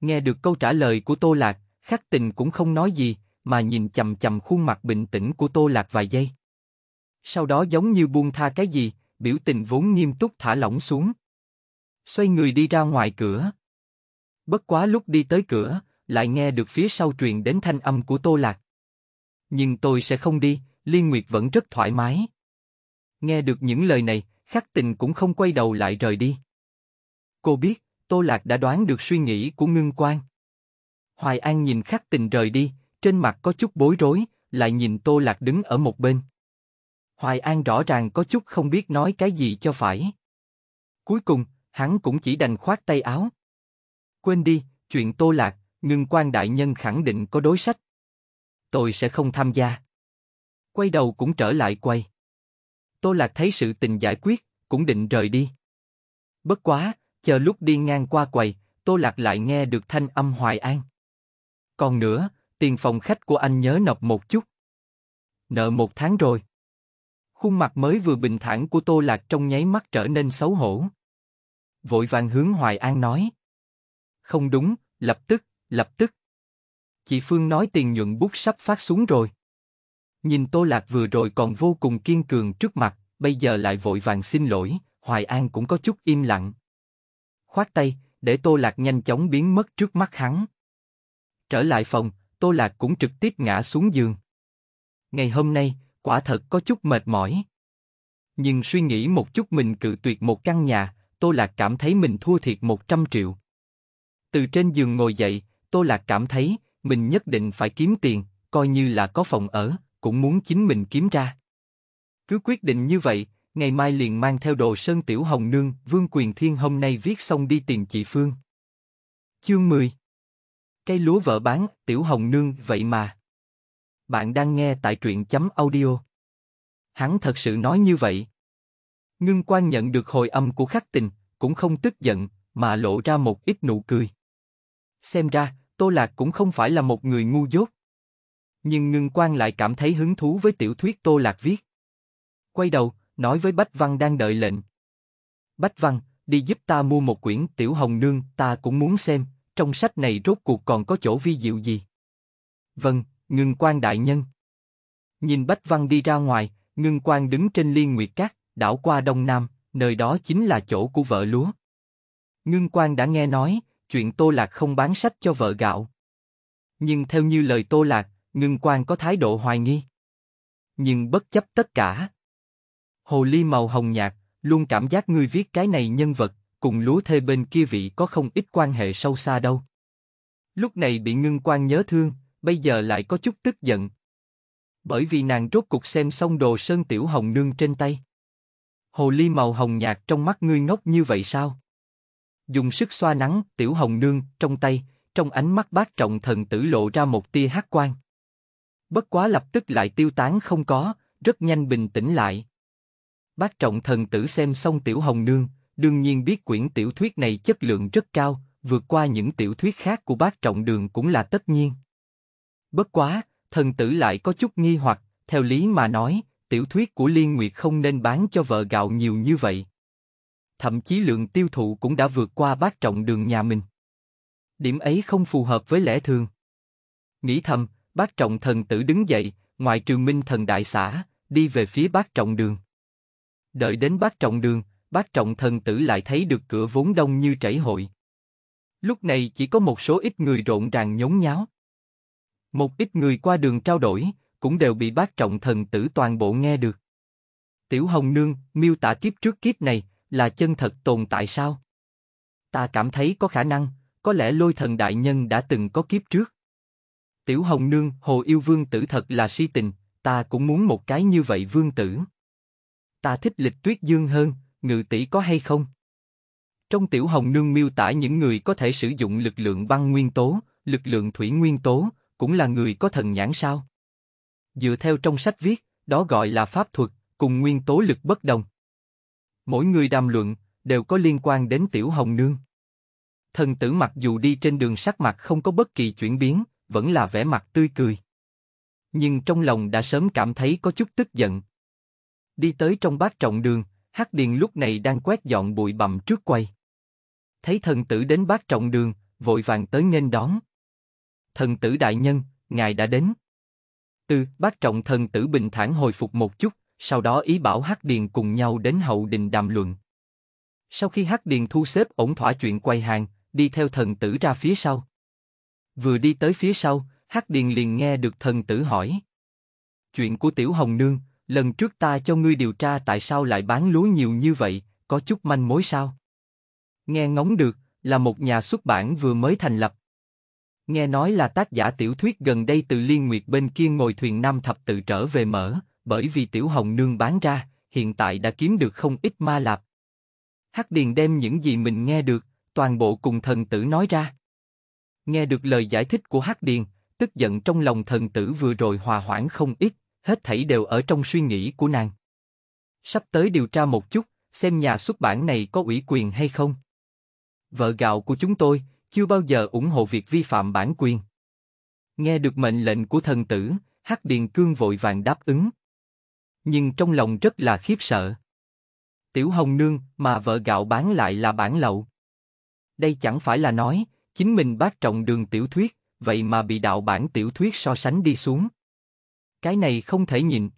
Nghe được câu trả lời của Tô Lạc, khắc tình cũng không nói gì, mà nhìn chầm chầm khuôn mặt bình tĩnh của Tô Lạc vài giây. Sau đó giống như buông tha cái gì, biểu tình vốn nghiêm túc thả lỏng xuống. Xoay người đi ra ngoài cửa. Bất quá lúc đi tới cửa, lại nghe được phía sau truyền đến thanh âm của Tô Lạc. Nhưng tôi sẽ không đi, Liên Nguyệt vẫn rất thoải mái. Nghe được những lời này, khắc tình cũng không quay đầu lại rời đi. Cô biết, Tô Lạc đã đoán được suy nghĩ của ngưng quan. Hoài An nhìn khắc tình rời đi, trên mặt có chút bối rối, lại nhìn Tô Lạc đứng ở một bên. Hoài An rõ ràng có chút không biết nói cái gì cho phải. Cuối cùng, hắn cũng chỉ đành khoát tay áo. Quên đi, chuyện Tô Lạc, ngưng quan đại nhân khẳng định có đối sách. Tôi sẽ không tham gia quay đầu cũng trở lại quay. Tô Lạc thấy sự tình giải quyết, cũng định rời đi. Bất quá, chờ lúc đi ngang qua quầy, Tô Lạc lại nghe được thanh âm Hoài An. Còn nữa, tiền phòng khách của anh nhớ nộp một chút. Nợ một tháng rồi. Khuôn mặt mới vừa bình thản của Tô Lạc trong nháy mắt trở nên xấu hổ. Vội vàng hướng Hoài An nói. Không đúng, lập tức, lập tức. Chị Phương nói tiền nhuận bút sắp phát xuống rồi. Nhìn Tô Lạc vừa rồi còn vô cùng kiên cường trước mặt, bây giờ lại vội vàng xin lỗi, Hoài An cũng có chút im lặng. Khoát tay, để Tô Lạc nhanh chóng biến mất trước mắt hắn. Trở lại phòng, Tô Lạc cũng trực tiếp ngã xuống giường. Ngày hôm nay, quả thật có chút mệt mỏi. Nhưng suy nghĩ một chút mình cự tuyệt một căn nhà, Tô Lạc cảm thấy mình thua thiệt 100 triệu. Từ trên giường ngồi dậy, Tô Lạc cảm thấy mình nhất định phải kiếm tiền, coi như là có phòng ở, cũng muốn chính mình kiếm ra. Cứ quyết định như vậy, ngày mai liền mang theo đồ sơn tiểu hồng nương, Vương Quyền Thiên hôm nay viết xong đi tìm chị Phương. Chương 10 Cây lúa vợ bán, tiểu hồng nương, vậy mà. Bạn đang nghe tại truyện chấm audio. Hắn thật sự nói như vậy. Ngưng quan nhận được hồi âm của khắc tình, cũng không tức giận, mà lộ ra một ít nụ cười. Xem ra, Tô Lạc cũng không phải là một người ngu dốt. Nhưng ngưng quan lại cảm thấy hứng thú với tiểu thuyết Tô Lạc viết. Quay đầu, nói với Bách Văn đang đợi lệnh. Bách Văn, đi giúp ta mua một quyển Tiểu Hồng Nương, ta cũng muốn xem, trong sách này rốt cuộc còn có chỗ vi diệu gì. Vâng, ngưng quan đại nhân. Nhìn Bách Văn đi ra ngoài, ngưng quan đứng trên liên nguyệt cát, đảo qua Đông Nam, nơi đó chính là chỗ của vợ lúa. Ngưng quan đã nghe nói, chuyện Tô Lạc không bán sách cho vợ gạo. Nhưng theo như lời Tô Lạc, ngưng quan có thái độ hoài nghi. Nhưng bất chấp tất cả, hồ ly màu hồng nhạt, luôn cảm giác ngươi viết cái này nhân vật, cùng lúa thê bên kia vị có không ít quan hệ sâu xa đâu. Lúc này bị ngưng quan nhớ thương, bây giờ lại có chút tức giận. Bởi vì nàng rốt cục xem xong đồ sơn tiểu hồng nương trên tay. Hồ ly màu hồng nhạt trong mắt ngươi ngốc như vậy sao? Dùng sức xoa nắng, tiểu hồng nương, trong tay, trong ánh mắt bác trọng thần tử lộ ra một tia hát quan. Bất quá lập tức lại tiêu tán không có, rất nhanh bình tĩnh lại. Bác trọng thần tử xem xong Tiểu Hồng Nương, đương nhiên biết quyển tiểu thuyết này chất lượng rất cao, vượt qua những tiểu thuyết khác của bác trọng đường cũng là tất nhiên. Bất quá, thần tử lại có chút nghi hoặc, theo lý mà nói, tiểu thuyết của Liên Nguyệt không nên bán cho vợ gạo nhiều như vậy. Thậm chí lượng tiêu thụ cũng đã vượt qua bác trọng đường nhà mình. Điểm ấy không phù hợp với lẽ thường. Nghĩ thầm, Bác trọng thần tử đứng dậy, ngoài trường minh thần đại xã, đi về phía bác trọng đường. Đợi đến bác trọng đường, bác trọng thần tử lại thấy được cửa vốn đông như trảy hội. Lúc này chỉ có một số ít người rộn ràng nhốn nháo. Một ít người qua đường trao đổi, cũng đều bị bác trọng thần tử toàn bộ nghe được. Tiểu Hồng Nương, miêu tả kiếp trước kiếp này, là chân thật tồn tại sao? Ta cảm thấy có khả năng, có lẽ lôi thần đại nhân đã từng có kiếp trước tiểu hồng nương, hồ yêu vương tử thật là si tình, ta cũng muốn một cái như vậy vương tử. Ta thích lịch tuyết dương hơn, ngự tỷ có hay không? Trong tiểu hồng nương miêu tả những người có thể sử dụng lực lượng băng nguyên tố, lực lượng thủy nguyên tố, cũng là người có thần nhãn sao? Dựa theo trong sách viết, đó gọi là pháp thuật, cùng nguyên tố lực bất đồng. Mỗi người đàm luận, đều có liên quan đến tiểu hồng nương. Thần tử mặc dù đi trên đường sắc mặt không có bất kỳ chuyển biến, vẫn là vẻ mặt tươi cười. Nhưng trong lòng đã sớm cảm thấy có chút tức giận. Đi tới trong bát trọng đường, Hắc Điền lúc này đang quét dọn bụi bặm trước quay. Thấy thần tử đến bát trọng đường, vội vàng tới nghênh đón. Thần tử đại nhân, ngài đã đến. Từ bát trọng thần tử bình thản hồi phục một chút, sau đó ý bảo Hắc Điền cùng nhau đến hậu đình đàm luận. Sau khi Hắc Điền thu xếp ổn thỏa chuyện quay hàng, đi theo thần tử ra phía sau. Vừa đi tới phía sau, Hắc Điền liền nghe được thần tử hỏi. Chuyện của Tiểu Hồng Nương, lần trước ta cho ngươi điều tra tại sao lại bán lúa nhiều như vậy, có chút manh mối sao? Nghe ngóng được, là một nhà xuất bản vừa mới thành lập. Nghe nói là tác giả tiểu thuyết gần đây từ Liên Nguyệt bên kia ngồi thuyền Nam Thập tự trở về mở, bởi vì Tiểu Hồng Nương bán ra, hiện tại đã kiếm được không ít ma lạp. Hắc Điền đem những gì mình nghe được, toàn bộ cùng thần tử nói ra. Nghe được lời giải thích của Hắc Điền, tức giận trong lòng thần tử vừa rồi hòa hoãn không ít, hết thảy đều ở trong suy nghĩ của nàng. Sắp tới điều tra một chút, xem nhà xuất bản này có ủy quyền hay không. Vợ gạo của chúng tôi chưa bao giờ ủng hộ việc vi phạm bản quyền. Nghe được mệnh lệnh của thần tử, Hắc Điền Cương vội vàng đáp ứng. Nhưng trong lòng rất là khiếp sợ. Tiểu Hồng Nương mà vợ gạo bán lại là bản lậu. Đây chẳng phải là nói, chính mình bác trọng đường tiểu thuyết, vậy mà bị đạo bản tiểu thuyết so sánh đi xuống. Cái này không thể nhịn.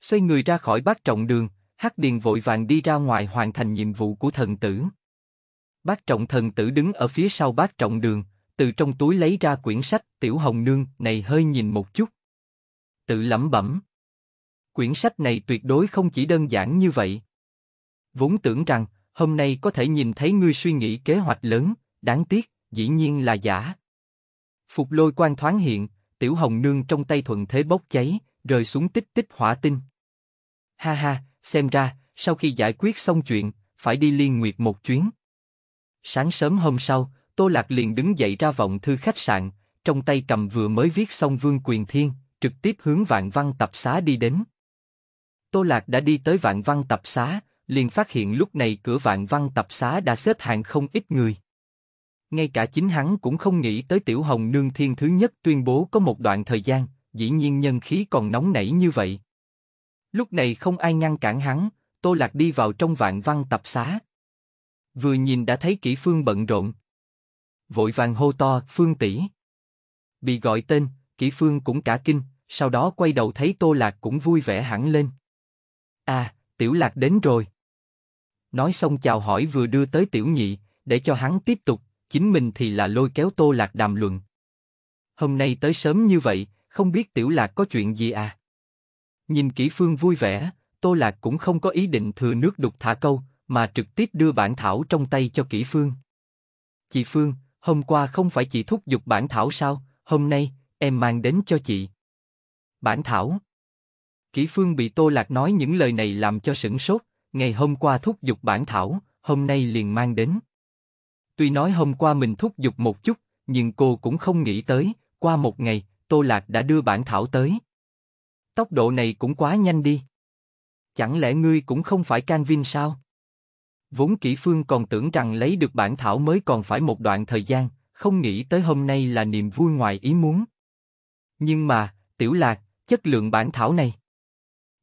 Xoay người ra khỏi bác trọng đường, Hắc Điền vội vàng đi ra ngoài hoàn thành nhiệm vụ của thần tử. Bác trọng thần tử đứng ở phía sau bác trọng đường, từ trong túi lấy ra quyển sách Tiểu Hồng Nương này hơi nhìn một chút. Tự lẩm bẩm. Quyển sách này tuyệt đối không chỉ đơn giản như vậy. Vốn tưởng rằng, hôm nay có thể nhìn thấy ngươi suy nghĩ kế hoạch lớn, đáng tiếc, dĩ nhiên là giả. Phục lôi quan thoáng hiện, tiểu hồng nương trong tay thuận thế bốc cháy, rơi xuống tích tích hỏa tinh. Ha ha, xem ra, sau khi giải quyết xong chuyện, phải đi liên nguyệt một chuyến. Sáng sớm hôm sau, Tô Lạc liền đứng dậy ra vọng thư khách sạn, trong tay cầm vừa mới viết xong Vương Quyền Thiên, trực tiếp hướng Vạn Văn tập xá đi đến. Tô Lạc đã đi tới Vạn Văn tập xá, liền phát hiện lúc này cửa Vạn Văn tập xá đã xếp hàng không ít người ngay cả chính hắn cũng không nghĩ tới Tiểu Hồng Nương Thiên thứ nhất tuyên bố có một đoạn thời gian, dĩ nhiên nhân khí còn nóng nảy như vậy. Lúc này không ai ngăn cản hắn, Tô Lạc đi vào trong vạn văn tập xá. Vừa nhìn đã thấy kỹ phương bận rộn. Vội vàng hô to, phương tỷ. Bị gọi tên, kỹ phương cũng cả kinh, sau đó quay đầu thấy Tô Lạc cũng vui vẻ hẳn lên. À, Tiểu Lạc đến rồi. Nói xong chào hỏi vừa đưa tới Tiểu Nhị, để cho hắn tiếp tục chính mình thì là lôi kéo Tô Lạc đàm luận. Hôm nay tới sớm như vậy, không biết Tiểu Lạc có chuyện gì à? Nhìn kỹ Phương vui vẻ, Tô Lạc cũng không có ý định thừa nước đục thả câu, mà trực tiếp đưa bản thảo trong tay cho kỹ Phương. Chị Phương, hôm qua không phải chị thúc giục bản thảo sao? Hôm nay em mang đến cho chị. Bản thảo. Kỷ Phương bị Tô Lạc nói những lời này làm cho sững sốt. Ngày hôm qua thúc giục bản thảo, hôm nay liền mang đến. Tuy nói hôm qua mình thúc giục một chút, nhưng cô cũng không nghĩ tới, qua một ngày, Tô Lạc đã đưa bản thảo tới. Tốc độ này cũng quá nhanh đi. Chẳng lẽ ngươi cũng không phải can vin sao? Vốn kỹ phương còn tưởng rằng lấy được bản thảo mới còn phải một đoạn thời gian, không nghĩ tới hôm nay là niềm vui ngoài ý muốn. Nhưng mà, tiểu lạc, chất lượng bản thảo này.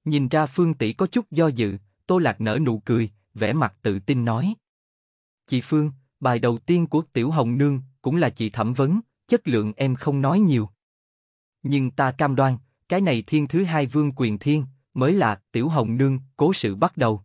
Nhìn ra phương tỷ có chút do dự, tô lạc nở nụ cười, vẻ mặt tự tin nói. Chị Phương, bài đầu tiên của Tiểu Hồng Nương cũng là chị thẩm vấn, chất lượng em không nói nhiều. Nhưng ta cam đoan, cái này thiên thứ hai vương quyền thiên, mới là Tiểu Hồng Nương cố sự bắt đầu.